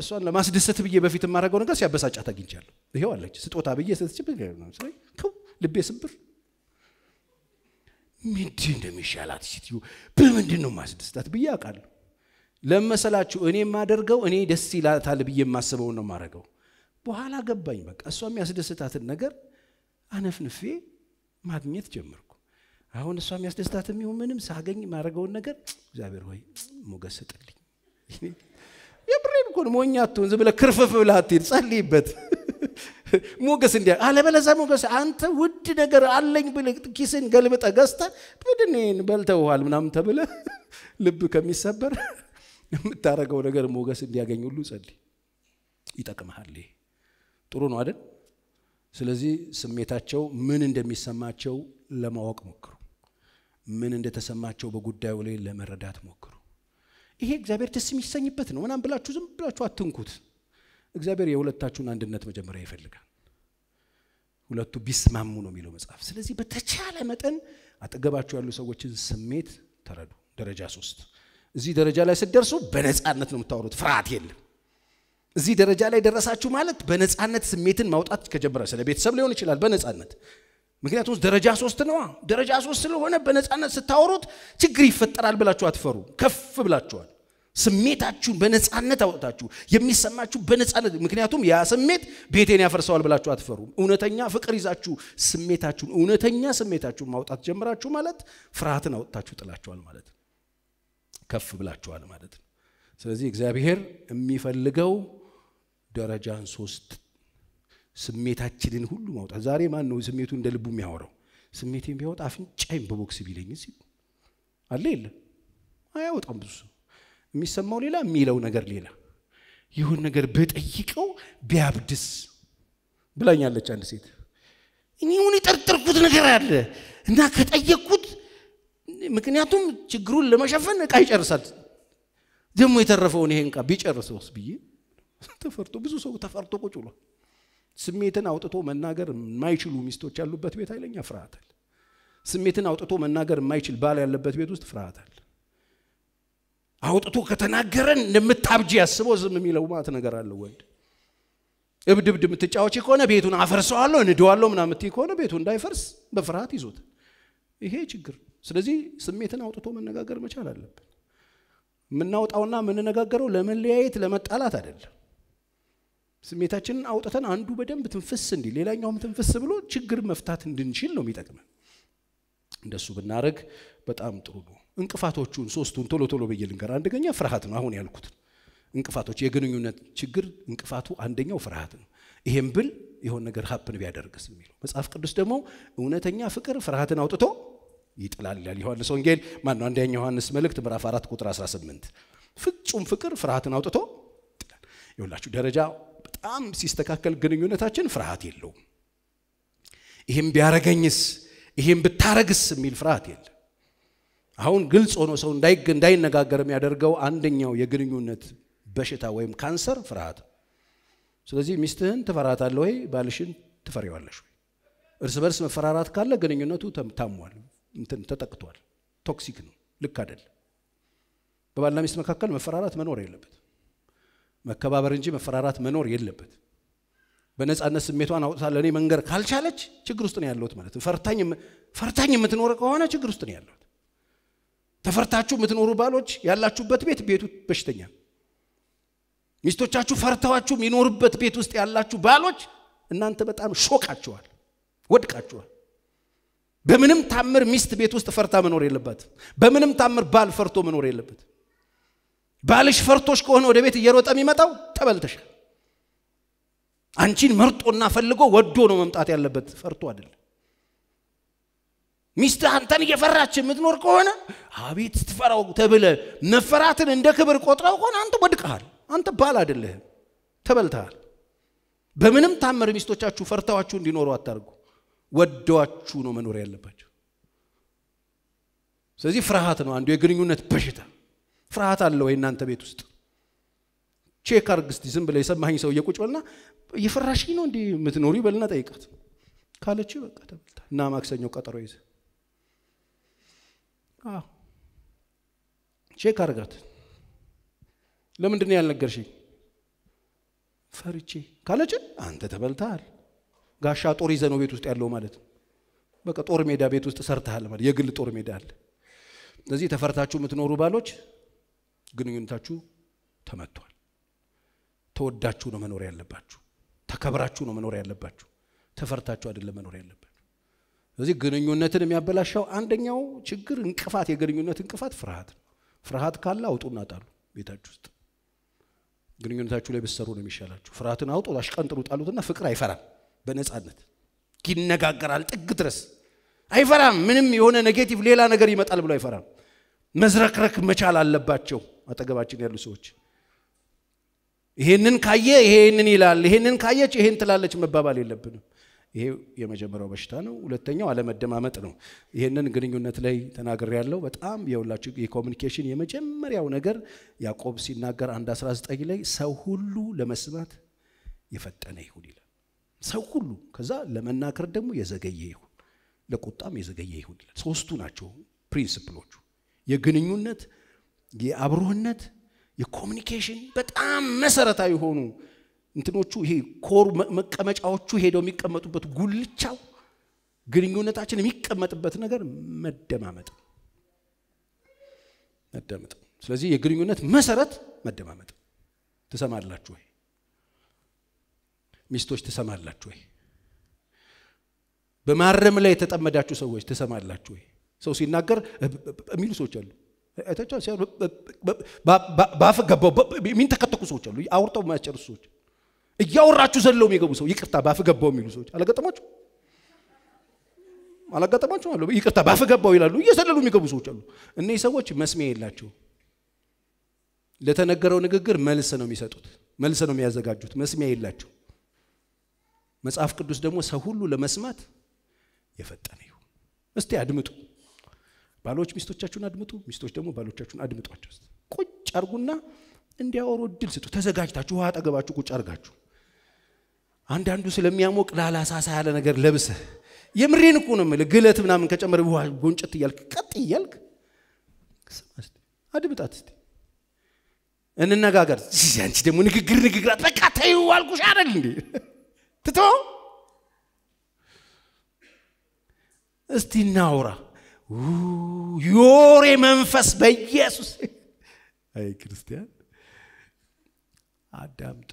እሷን ለማስደሰት ብዬ በፊት የማደርገው ነገር ሲያበሳጫት አግኝቻለሁ። ይሄው አለች ስጦታ ብዬ ሰጥቼ ልቤ ስብር። ምንድን እንደሚሻላት ሴትዮ በምንድን ነው ማስደስታት ብዬ አውቃለሁ። ለመሰላችሁ እኔ የማደርገው እኔ ደስ ይላታል ብዬ የማስበውን ነው የማደርገው። በኋላ ገባኝ። በቃ እሷ የሚያስደስታትን ነገር አነፍንፌ ማግኘት ጀምሩ። አሁን እሷ የሚያስደስታት የሚሆን ምንም ሳገኝ ማድረገውን ነገር እግዚአብሔር ሆይ ሞገስ ስጥልኝ። የብሬን እኮ ሞኛ አትሁን። ዝም ብለህ ክርፍፍ ብለህ አትሄድ፣ ጸልይበት ሞገስ እንዲ አለበለዛ ሞገስ አንተ ውድ ነገር አለኝ ብለህ ኪስን ገልብጠ ገዝተ ብድኔን በልተውሃል ምናምን ተብለ ልብ ከሚሰበር የምታደርገው ነገር ሞገስ እንዲያገኝ ሁሉ ጸልይ። ይጠቅምሃል። ጥሩ ነው አይደል? ስለዚህ ስሜታቸው ምን እንደሚሰማቸው ለማወቅ ሞክሩ። ምን እንደተሰማቸው በጉዳዩ ላይ ለመረዳት ሞክሩ። ይሄ እግዚአብሔር ደስ የሚሰኝበት ነው ምናም ብላችሁ ዝም ብላችሁ አትንኩት። እግዚአብሔር የሁለታችሁን አንድነት መጀመሪያ ይፈልጋል። ሁለቱ ቢስማሙ ነው የሚለው መጽሐፍ። ስለዚህ በተቻለ መጠን አጠገባችሁ ያሉ ሰዎችን ስሜት ተረዱ። ደረጃ ሶስት እዚህ ደረጃ ላይ ስትደርሱ በነፃነት ነው የምታወሩት፣ ፍርሃት የለም። እዚህ ደረጃ ላይ ደረሳችሁ ማለት በነፃነት ስሜትን ማውጣት ከጀመረ ስለ ቤተሰብ ሊሆን ይችላል። በነፃነት ምክንያቱም ደረጃ ሶስት ነዋ። ደረጃ ሶስት ስለሆነ በነፃነት ስታወሩት ችግር ይፈጠራል ብላችሁ አትፈሩ። ከፍ ብላችኋል። ስሜታችሁን በነፃነት አወጣችሁ የሚሰማችሁ በነፃነት ምክንያቱም ያ ስሜት ቤቴን ያፈርሰዋል ብላችሁ አትፈሩም። እውነተኛ ፍቅር ይዛችሁ ስሜታችሁን እውነተኛ ስሜታችሁን ማውጣት ጀምራችሁ ማለት ፍርሃትን አወጣችሁ ጥላችኋል ማለት ከፍ ብላችኋል ማለት ነው። ስለዚህ እግዚአብሔር የሚፈልገው ደረጃን ሶስት ስሜታችንን ሁሉ ማውጣት። ዛሬ ማን ነው ስሜቱ እንደ ልቡ የሚያወራው? ስሜቴን ቢያወጣ አፍንጫይም በቦክስ ቢለኝ ሲል አለ የለም አያወጣም። ብዙ ሰው የሚሰማው ሌላ፣ የሚለው ነገር ሌላ። ይሁን ነገር በጠይቀው ቢያብድስ ብላኛለች አንድ ሴት። እኔ ሁን የጠርጠርኩት ነገር አለ እና ከጠየቅኩት፣ ምክንያቱም ችግሩን ለመሸፈን እቃ ይጨርሳል። ደግሞ የተረፈውን ይሄን እቃ ቢጨርሰውስ ብዬ ተፈርቶ ብዙ ሰው ተፈርቶ ቁጭ ብሏል። ስሜትን አውጥቶ መናገር የማይችሉ ሚስቶች ያሉበት ቤት አይለኛ ፍርሃት አለ። ስሜትን አውጥቶ መናገር የማይችል ባል ያለበት ቤት ውስጥ ፍርሃት አለ። አውጥቶ ከተናገረን እንደምታብጂ ያስበው ዝም የሚለው ማት ነገር አለው ወንድ። እብድብድ የምትጫወች ከሆነ ቤቱን አፈርሰዋለሁ፣ እንድዋለሁ ምናምን የምትይ ከሆነ ቤቱ እንዳይፈርስ በፍርሃት ይዞት፣ ይሄ ችግር። ስለዚህ ስሜትን አውጥቶ መነጋገር መቻል አለብን። የምናወጣውና የምንነጋገረው ለመለያየት ለመጣላት አይደለም። ስሜታችንን አውጥተን አንዱ በደንብ ትንፍስ እንዲ ሌላኛውም ትንፍስ ብሎ ችግር መፍታት እንድንችል ነው የሚጠቅመን። እንደሱ ብናደረግ በጣም ጥሩ ነው። እንቅፋቶቹን ሶስቱን ቶሎ ቶሎ ብዬ ልንገር። አንደኛ ፍርሃት ነው፣ አሁን ያልኩት እንቅፋቶች። የግንኙነት ችግር እንቅፋቱ አንደኛው ፍርሃት ነው። ይሄም ብል የሆን ነገር ሀፕን ቢያደርግስ የሚለው መጽሐፍ ቅዱስ ደግሞ እውነተኛ ፍቅር ፍርሃትን አውጥቶ ይጥላል ይላል ዮሐንስ ወንጌል ማን ነው አንደኛ ዮሐንስ መልእክት ምዕራፍ 4 ቁጥር 18 ፍጹም ፍቅር ፍርሃትን አውጥቶ ይጥላል። ይኸውላችሁ ደረጃ በጣም ሲስተካከል ግንኙነታችን ፍርሃት የለውም። ይህም ቢያረገኝስ፣ ይህም ብታረግስ የሚል ፍርሃት የለ። አሁን ግልጽ ሆኖ ሰው እንዳይነጋገር የሚያደርገው አንደኛው የግንኙነት በሽታ ወይም ካንሰር ፍርሃት። ስለዚህ ሚስትህን ትፈራታለ ወይ? ባልሽን ትፈሪዋለሽ ወይ? እርስ በርስ መፈራራት ካለ ግንኙነቱ ታሟል፣ እንትን ተጠቅቷል፣ ቶክሲክ ነው፣ ልክ አይደለም። በባልና ሚስት መካከል መፈራራት መኖር የለበት። መከባበር እንጂ መፈራራት መኖር የለበት። በነፃነት ስሜቷን አውጥታ ለእኔ መንገር ካልቻለች ችግር ውስጥ ነው ያለሁት ማለት ፈርታኝ ፈርታኝ የምትኖር ከሆነ ችግር ውስጥ ነው ያለሁት። ተፈርታችሁ የምትኖሩ ባሎች ያላችሁበት ቤት ቤቱ በሽተኛ፣ ሚስቶቻችሁ ፈርተዋችሁ የሚኖሩበት ቤት ውስጥ ያላችሁ ባሎች እናንተ በጣም ሾቃችኋል፣ ወድቃችኋል። በምንም ታምር ሚስት ቤት ውስጥ ፈርታ መኖር የለባት። በምንም ታምር ባል ፈርቶ መኖር የለበት። ባልሽ ፈርቶሽ ከሆነ ወደ ቤት እየሮጠ የሚመጣው ተበልተሻል። አንቺን መርጦና ፈልጎ ወዶ ነው መምጣት ያለበት፣ ፈርቶ አይደለም። ሚስት አንተን እየፈራች የምትኖር ከሆነ አቤት ስትፈራው ተብለ መፈራትን እንደ ክብር ቆጥረው ከሆነ አንተ ወድቀሃል። አንተ ባል አይደለህም፣ ተበልተሃል። በምንም ታምር ሚስቶቻችሁ ፈርተዋችሁ እንዲኖሩ አታርጉ። ወደዋችሁ ነው መኖር ያለባቸው። ስለዚህ ፍርሃት ነው አንዱ የግንኙነት በሽታ። ፍርሃት አለ ወይ እናንተ ቤት ውስጥ? ቼክ አርግ እስቲ ዝም ብለህ የሰማኝ ሰው እየቁጭ በልና እየፈራሽ ነው እንዲህ የምትኖሪ በልና ጠይቃት ካለች በቃ ተበልታ እና ማክሰኞ ቀጠሮ ይዘ ቼክ አርጋት። ለምንድን ነው ያልነገርሽኝ? ፈርቼ ካለች አንተ ተበልተሃል። ጋሻ ጦር ይዘ ነው ቤት ውስጥ ያለው ማለት ነው። በቃ ጦር ሜዳ ቤት ውስጥ ሰርተሃል ማለት የግል ጦር ሜዳ አለ። ስለዚህ ተፈርታችሁ የምትኖሩ ባሎች ግንኙነታችሁ ተመቷል። ተወዳችሁ ነው መኖር ያለባችሁ። ተከብራችሁ ነው መኖር ያለባችሁ። ተፈርታችሁ አይደለም መኖር ያለባችሁ። ስለዚህ ግንኙነትን የሚያበላሻው አንደኛው ችግር እንቅፋት፣ የግንኙነት እንቅፋት ፍርሃት ነው። ፍርሃት ካለ አውጡና ጣሉ ቤታችሁ ውስጥ ግንኙነታችሁ ላይ ብትሰሩ ነው የሚሻላችሁ። ፍርሃትን አውጡ፣ አሽቀንጥሩ፣ ጣሉትና ፍቅር አይፈራም። በነፃነት ይነጋገራል ጥግ ድረስ አይፈራም። ምንም የሆነ ኔጌቲቭ ሌላ ነገር ይመጣል ብሎ አይፈራም። መዝረክረክ መቻል አለባቸው። አጠገባችን ያሉ ሰዎች ይሄንን ካየ ይሄንን ይላል፣ ይሄንን ካየች ይሄን ትላለች መባባል የለብንም። ይሄ የመጀመሪያው በሽታ ነው። ሁለተኛው አለመደማመጥ ነው። ይሄንን ግንኙነት ላይ ተናግር ያለው በጣም የሁላችሁ የኮሚኒኬሽን የመጀመሪያው ነገር ያዕቆብ ሲናገር አንድ 19 ላይ ሰው ሁሉ ለመስማት የፈጠነ ይሁን ይላል። ሰው ሁሉ ከዛ ለመናከር ደግሞ የዘገየ ይሁን፣ ለቁጣም የዘገየ ይሁን ይላል። ሶስቱ ናቸው ፕሪንስፕሎቹ የግንኙነት የአብሮህነት የኮሚኒኬሽን በጣም መሰረታዊ የሆኑ እንትኖቹ ይሄ ኮሩ መቀመጫዎቹ ሄደው የሚቀመጡበት ጉልቻው ግንኙነታችን የሚቀመጥበት ነገር መደማመጥ መደመጥ። ስለዚህ የግንኙነት መሰረት መደማመጥ። ትሰማላችሁ ወይ? ሚስቶች ትሰማላችሁ ወይ? በማረም ላይ የተጠመዳችሁ ሰዎች ትሰማላችሁ ወይ? ሰው ሲናገር የሚሉ ሰዎች አሉ። አይታቸው ሲያሉ በአፍ ገባው የሚንተከተኩ ሰዎች አሉ። አውርተው የማያስጨርሱ ሰዎች፣ እያወራችሁ ዘለው የሚገቡ ሰው ይቅርታ በአፍ ገባው የሚሉ ሰዎች አላገጠማችሁ አላጋጠማችሁ አለ። ይቅርታ በአፍ ገባው ይላሉ፣ እየዘለሉ የሚገቡ ሰዎች አሉ። እነዚህ ሰዎች መስሚያ የላቸው። ለተነገረው ንግግር መልስ ነው የሚሰጡት፣ መልስ ነው የሚያዘጋጁት። መስሚያ የላቸው። መጽሐፍ ቅዱስ ደግሞ ሰው ሁሉ ለመስማት የፈጠነ ይሁን። እስቲ አድምጡ። ባሎች ሚስቶቻችሁን አድምጡ፣ ሚስቶች ደግሞ ባሎቻችሁን አድምጧቸው። ቁጭ አርጉና እንዲያወሩ እድል ስጡ። ተዘጋጅታችሁ ውሃ አጠገባችሁ ቁጭ አርጋችሁ አንዳንዱ ስለሚያሞቅ ላላሳሳ ያለ ነገር ለብሰ የምሬን እኮ ነው የምልህ። ግለት ምናምን ከጨመረ ውሃ ጎንጨት እያልክ ቀጥ እያልክ አድምጣት እስቲ እንነጋገር። አንቺ ደግሞ ንግግር ንግግራት በቃ ተይው አልኩሽ አይደል እንዴ? ትቶ እስቲ እናውራ። ዮሬ መንፈስ በኢየሱስ አይ ክርስቲያን አዳምጥ።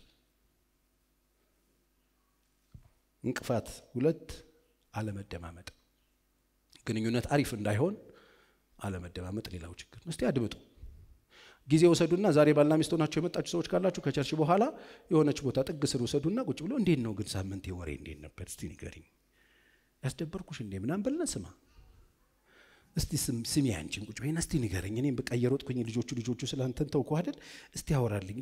እንቅፋት ሁለት አለመደማመጥ፣ ግንኙነት አሪፍ እንዳይሆን አለመደማመጥ ሌላው ችግር ነው። እስቲ አድምጡ። ጊዜ ውሰዱና ዛሬ ባልና ሚስት ሆናችሁ የመጣችሁ ሰዎች ካላችሁ ከቸርች በኋላ የሆነች ቦታ ጥግ ስር ውሰዱና ቁጭ ብሎ እንዴት ነው ግን ሳምንት ወሬ እንዴት ነበር እስቲ ንገሪኝ፣ ያስደበርኩሽ እንዴ ምናምን ብለን ስማ እስቲ ስሚ አንቺን ቁጭ በይና እስቲ ንገረኝ። እኔም በቃ እየሮጥኩኝ ልጆቹ ልጆቹ ስለ አንተን ተውኩ አይደል? እስቲ አወራልኝ፣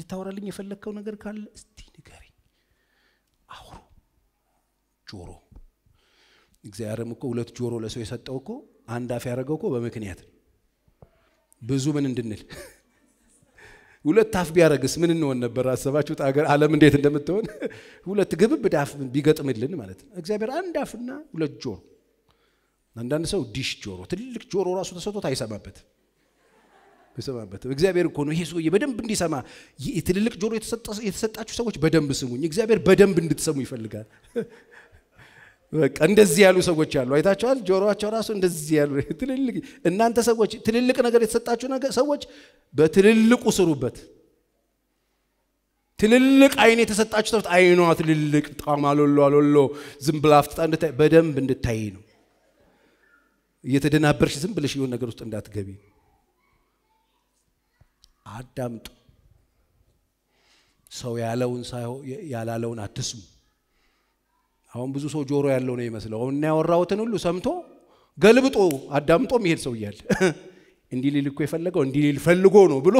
ልታወራልኝ የፈለግከው ነገር ካለ እስቲ ንገረኝ። አውሩ ጆሮ እግዚአብሔርም እኮ ሁለት ጆሮ ለሰው የሰጠው እኮ አንድ አፍ ያደረገው እኮ በምክንያት ብዙ ምን እንድንል ሁለት አፍ ቢያደረግስ ምን እንሆን ነበር? አሰባችሁት? አገር ዓለም እንዴት እንደምትሆን ሁለት ግብብ ዳፍ ቢገጥምልን ማለት ነው። እግዚአብሔር አንድ አፍና ሁለት ጆሮ አንዳንድ ሰው ዲሽ ጆሮ ትልቅ ጆሮ ራሱ ተሰጥቶት አይሰማበት ይሰማበት እግዚአብሔር እኮ ነው ይሄ ሰውዬ በደንብ እንዲሰማ ትልልቅ ጆሮ የተሰጣችሁ ሰዎች በደንብ ስሙኝ እግዚአብሔር በደንብ እንድትሰሙ ይፈልጋል በቃ እንደዚህ ያሉ ሰዎች አሉ አይታቸዋል ጆሮቸው ራሱ እንደዚህ ያሉ ትልልቅ እናንተ ሰዎች ትልልቅ ነገር የተሰጣችሁ ነገር ሰዎች በትልልቁ ስሩበት ትልልቅ አይን የተሰጣችሁ ሰዎች አይኗ ትልልቅ ጣም አሎሎ አሎሎ ዝም ብላ አፍጥጣ በደንብ እንድታይ ነው እየተደናበርሽ ዝም ብለሽ የሆን ነገር ውስጥ እንዳትገቢ አዳምጡ። ሰው ያለውን ያላለውን አትስሙ። አሁን ብዙ ሰው ጆሮ ያለው ነው ይመስለው። አሁን ያወራሁትን ሁሉ ሰምቶ ገልብጦ አዳምጦ የሚሄድ ሰው እያለ እንዲህ ሊል እኮ የፈለገው እንዲህ ሊል ፈልጎ ነው ብሎ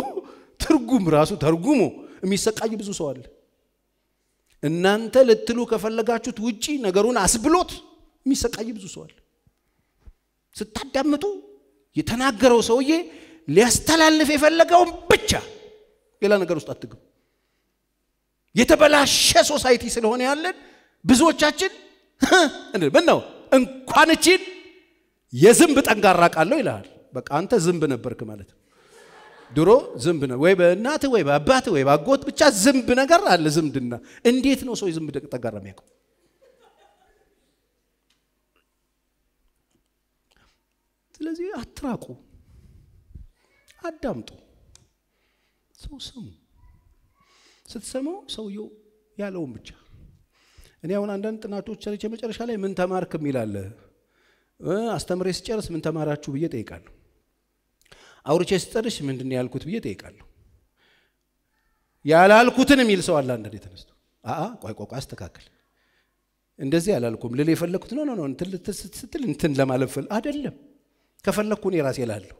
ትርጉም ራሱ ተርጉሞ የሚሰቃይ ብዙ ሰው አለ። እናንተ ልትሉ ከፈለጋችሁት ውጪ ነገሩን አስብሎት የሚሰቃይ ብዙ ሰው አለ። ስታዳምጡ የተናገረው ሰውዬ ሊያስተላልፍ የፈለገውን ብቻ ሌላ ነገር ውስጥ አትግቡ። የተበላሸ ሶሳይቲ ስለሆነ ያለን ብዙዎቻችን ምን ነው እንኳን እቺን የዝንብ ጠንጋራ ቃለው ይልሃል። በቃ አንተ ዝንብ ነበርክ ማለት ነው። ድሮ ዝንብ ነው ወይ በእናት ወይ በአባት ወይ በአጎት ብቻ ዝንብ ነገር አለ። ዝምድና እንዴት ነው ሰው የዝንብ ጠንጋራ የሚያውቀው? ስለዚህ አትራቁ፣ አዳምጡ፣ ሰው ስሙ። ስትሰማው ሰውየው ያለውን ብቻ እኔ አሁን አንዳንድ ጥናቶች ሰርቼ መጨረሻ ላይ ምን ተማርክ የሚላለ? አስተምሬ ስጨርስ ምን ተማራችሁ ብዬ ጠይቃለሁ። አውርቼ ስጨርስ ምንድን ያልኩት ብዬ ጠይቃለሁ። ያላልኩትን የሚል ሰው አለ። አንዳንድ የተነስቶ ቆይ ቆይ አስተካክል፣ እንደዚህ አላልኩም ልል የፈለግኩት ነው ነው ስትል እንትን ለማለፈል አይደለም ከፈለግኩ እኔ ራሴ እላለሁ።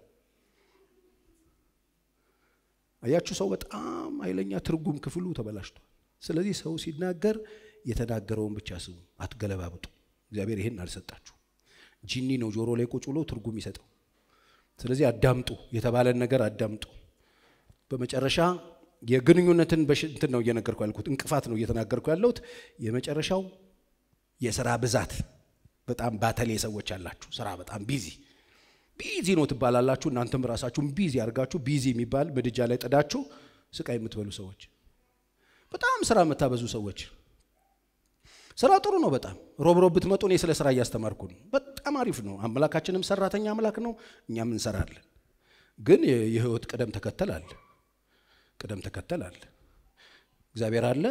አያችሁ፣ ሰው በጣም ኃይለኛ ትርጉም ክፍሉ ተበላሽቷል። ስለዚህ ሰው ሲናገር የተናገረውን ብቻ ስሙ፣ አትገለባብጡ። እግዚአብሔር ይህን አልሰጣችሁ። ጂኒ ነው ጆሮ ላይ ቁጭ ብሎ ትርጉም ይሰጠው። ስለዚህ አዳምጡ፣ የተባለን ነገር አዳምጡ። በመጨረሻ የግንኙነትን በሽንትን ነው እየነገርኩ ያልኩት፣ እንቅፋት ነው እየተናገርኩ ያለሁት። የመጨረሻው የስራ ብዛት በጣም ባተሌ ሰዎች አላችሁ። ስራ በጣም ቢዚ ቢዚ ነው ትባላላችሁ። እናንተም ራሳችሁን ቢዚ አድርጋችሁ ቢዚ የሚባል ምድጃ ላይ ጥዳችሁ ስቃይ የምትበሉ ሰዎች፣ በጣም ስራ የምታበዙ ሰዎች። ስራ ጥሩ ነው በጣም ሮብሮብ ብትመጡ እኔ ስለ ስራ እያስተማርኩ ነው። በጣም አሪፍ ነው። አምላካችንም ሰራተኛ አምላክ ነው፣ እኛም እንሰራለን። ግን የህይወት ቅደም ተከተል አለ፣ ቅደም ተከተል አለ። እግዚአብሔር አለ፣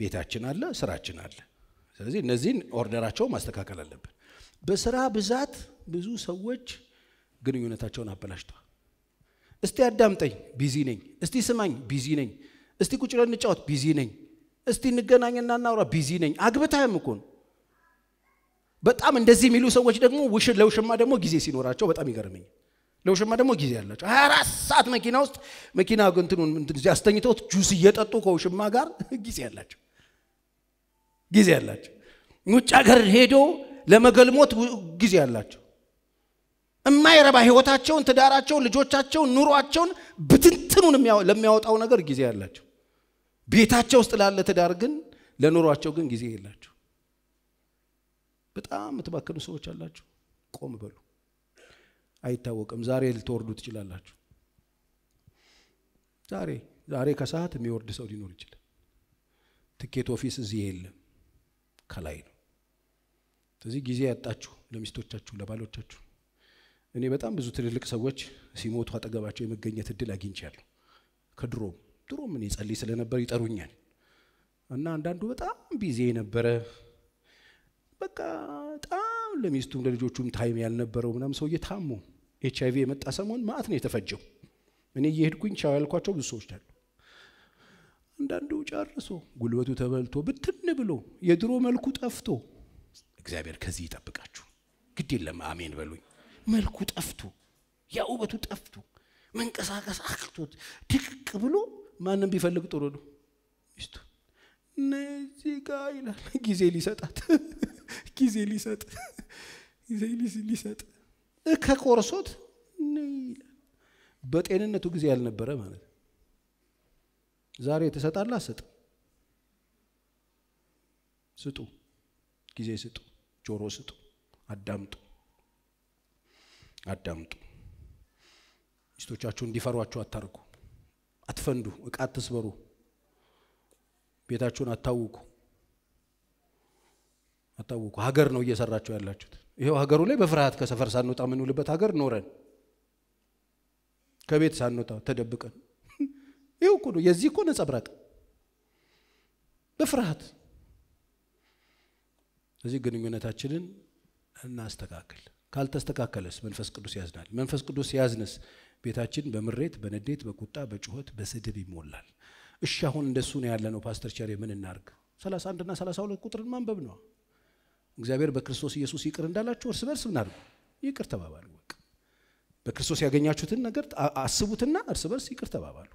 ቤታችን አለ፣ ስራችን አለ። ስለዚህ እነዚህን ኦርደራቸው ማስተካከል አለብን። በስራ ብዛት ብዙ ሰዎች ግንኙነታቸውን አበላሽተዋል። እስቲ አዳምጠኝ፣ ቢዚ ነኝ። እስቲ ስማኝ፣ ቢዚ ነኝ። እስቲ ቁጭ ብለን እንጫወት፣ ቢዚ ነኝ። እስቲ እንገናኝና እናውራ፣ ቢዚ ነኝ። አግብተህም እኮ ነው። በጣም እንደዚህ የሚሉ ሰዎች ደግሞ ለውሽማ ደግሞ ጊዜ ሲኖራቸው በጣም ይገርመኝ። ለውሽማ ደግሞ ጊዜ ያላቸው 24 ሰዓት መኪና ውስጥ መኪና እንትኑን አስተኝተውት ጁስ እየጠጡ ከውሽማ ጋር ጊዜ ያላቸው ጊዜ ያላቸው ውጭ ሀገር ሄዶ ለመገልሞት ጊዜ ያላቸው የማይረባ ህይወታቸውን፣ ትዳራቸውን፣ ልጆቻቸውን፣ ኑሯቸውን ብትንትኑን ለሚያወጣው ነገር ጊዜ ያላቸው ቤታቸው ውስጥ ላለ ትዳር ግን ለኑሯቸው ግን ጊዜ የላቸው። በጣም የምትባክኑ ሰዎች አላችሁ። ቆም በሉ። አይታወቅም። ዛሬ ልትወርዱ ትችላላችሁ። ዛሬ ዛሬ ከሰዓት የሚወርድ ሰው ሊኖር ይችላል። ትኬት ኦፊስ እዚህ የለም፣ ከላይ ነው። ስለዚህ ጊዜ ያጣችሁ ለሚስቶቻችሁ፣ ለባሎቻችሁ እኔ በጣም ብዙ ትልልቅ ሰዎች ሲሞቱ አጠገባቸው የመገኘት እድል አግኝቻለሁ። ከድሮም ድሮም እኔ ጸልይ ስለነበር ይጠሩኛል እና አንዳንዱ በጣም ቢዚ የነበረ በቃ በጣም ለሚስቱም ለልጆቹም ታይም ያልነበረው ምናም ሰውዬ ታሞ ኤች አይቪ የመጣ ሰሞን ማዕት ነው የተፈጀው። እኔ እየሄድኩኝ ቻው ያልኳቸው ብዙ ሰዎች አሉ። አንዳንዱ ጨርሶ ጉልበቱ ተበልቶ ብትን ብሎ የድሮ መልኩ ጠፍቶ፣ እግዚአብሔር ከዚህ ይጠብቃችሁ። ግድ የለም አሜን በሉኝ። መልኩ ጠፍቶ ያ ውበቱ ጠፍቶ መንቀሳቀስ አቅቶት ድቅቅ ብሎ ማንም ቢፈልግ ጥሩ ነው። ሚስቱ እነዚህ ጋ ይላል ጊዜ ሊሰጣት ጊዜ ሊሰጥ ጊዜ ሊሰጥ ከቆርሶት በጤንነቱ ጊዜ ያልነበረ ማለት ዛሬ ትሰጣለህ? ስጥ ስጡ፣ ጊዜ ስጡ፣ ጆሮ ስጡ፣ አዳምጡ። አዳምጡ። ሚስቶቻችሁ እንዲፈሯችሁ አታርጉ። አትፈንዱ፣ እቃ አትስበሩ፣ ቤታችሁን አታውቁ አታውቁ። ሀገር ነው እየሰራችሁ ያላችሁት። ይሄው ሀገሩ ላይ በፍርሃት ከሰፈር ሳንወጣ የምንውልበት ሀገር ኖረን ከቤት ሳንወጣ ተደብቀን ይህ እኮ ነው። የዚህ እኮ ነጸብራቅ በፍርሃት እዚህ ግንኙነታችንን እናስተካክል። ካልተስተካከለስ መንፈስ ቅዱስ ያዝናል። መንፈስ ቅዱስ ያዝንስ ቤታችን በምሬት፣ በንዴት፣ በቁጣ፣ በጩኸት፣ በስድብ ይሞላል። እሺ አሁን እንደሱ ነው ያለ ነው ፓስተር ቸሬ ምን እናርግ? 31 እና 32 ቁጥርን ማንበብ ነው። እግዚአብሔር በክርስቶስ ኢየሱስ ይቅር እንዳላችሁ እርስ በርስ እናርጉ፣ ይቅር ተባባሉ። በቃ በክርስቶስ ያገኛችሁትን ነገር አስቡትና እርስ በርስ ይቅር ተባባሉ።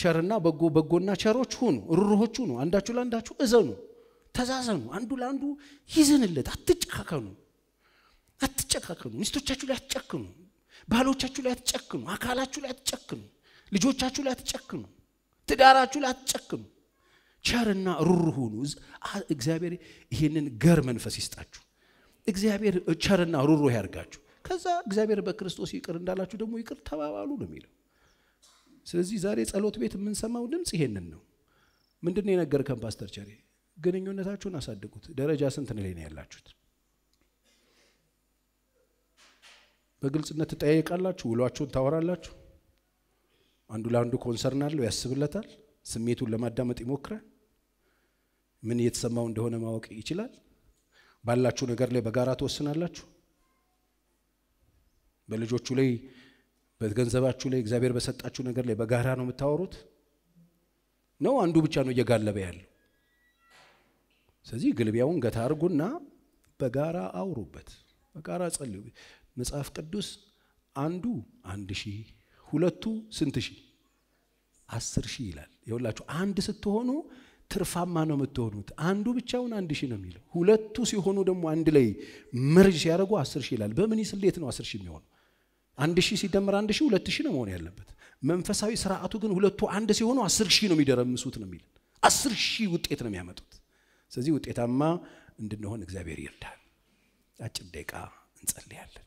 ቸርና በጎ በጎና ቸሮች ሁኑ፣ ሩሩሆች ሁኑ፣ አንዳችሁ ለአንዳችሁ እዘኑ፣ ተዛዘኑ። አንዱ ለአንዱ ይዘንለት፣ አትጨካከኑ። አትጨካከኑ። ሚስቶቻችሁ ላይ አትጨክኑ። ባሎቻችሁ ላይ አትጨክኑ። አካላችሁ ላይ አትጨክኑ። ልጆቻችሁ ላይ አትጨክኑ። ትዳራችሁ ላይ አትጨክኑ። ቸርና ሩር ሁኑ። እግዚአብሔር ይሄንን ገር መንፈስ ይስጣችሁ። እግዚአብሔር ቸርና ሩሩ ያርጋችሁ። ከዛ እግዚአብሔር በክርስቶስ ይቅር እንዳላችሁ ደግሞ ይቅር ተባባሉ ነው የሚለው። ስለዚህ ዛሬ ጸሎት ቤት የምንሰማው ድምፅ ይሄንን ነው። ምንድን ነው የነገርከን ፓስተር ቸሬ? ግንኙነታችሁን አሳድጉት። ደረጃ ስንት ላይ ነው ያላችሁት? በግልጽነት ትጠያየቃላችሁ፣ ውሏችሁን ታወራላችሁ። አንዱ ለአንዱ ኮንሰርን አለው፣ ያስብለታል፣ ስሜቱን ለማዳመጥ ይሞክራል። ምን እየተሰማው እንደሆነ ማወቅ ይችላል። ባላችሁ ነገር ላይ በጋራ ትወስናላችሁ። በልጆቹ ላይ፣ በገንዘባችሁ ላይ፣ እግዚአብሔር በሰጣችሁ ነገር ላይ በጋራ ነው የምታወሩት ነው አንዱ ብቻ ነው እየጋለበ ያለው? ስለዚህ ግልቢያውን ገታ አርጉና በጋራ አውሩበት፣ በጋራ ጸልዩ። መጽሐፍ ቅዱስ አንዱ አንድ ሺህ ሁለቱ ስንት ሺህ አስር ሺህ ይላል። የሁላችሁ አንድ ስትሆኑ ትርፋማ ነው የምትሆኑት። አንዱ ብቻውን አንድ ሺህ ነው የሚለው። ሁለቱ ሲሆኑ ደግሞ አንድ ላይ መርጅ ሲያደርጉ አስር ሺህ ይላል። በምን ስሌት ነው አስር ሺህ የሚሆነው? አንድ ሺህ ሲደመር አንድ ሺህ ሁለት ሺህ ነው መሆን ያለበት። መንፈሳዊ ስርዓቱ ግን ሁለቱ አንድ ሲሆኑ አስር ሺህ ነው የሚደረምሱት ነው የሚለው። አስር ሺህ ውጤት ነው የሚያመጡት። ስለዚህ ውጤታማ እንድንሆን እግዚአብሔር ይርዳል። አጭር ደቂቃ እንጸልያለን።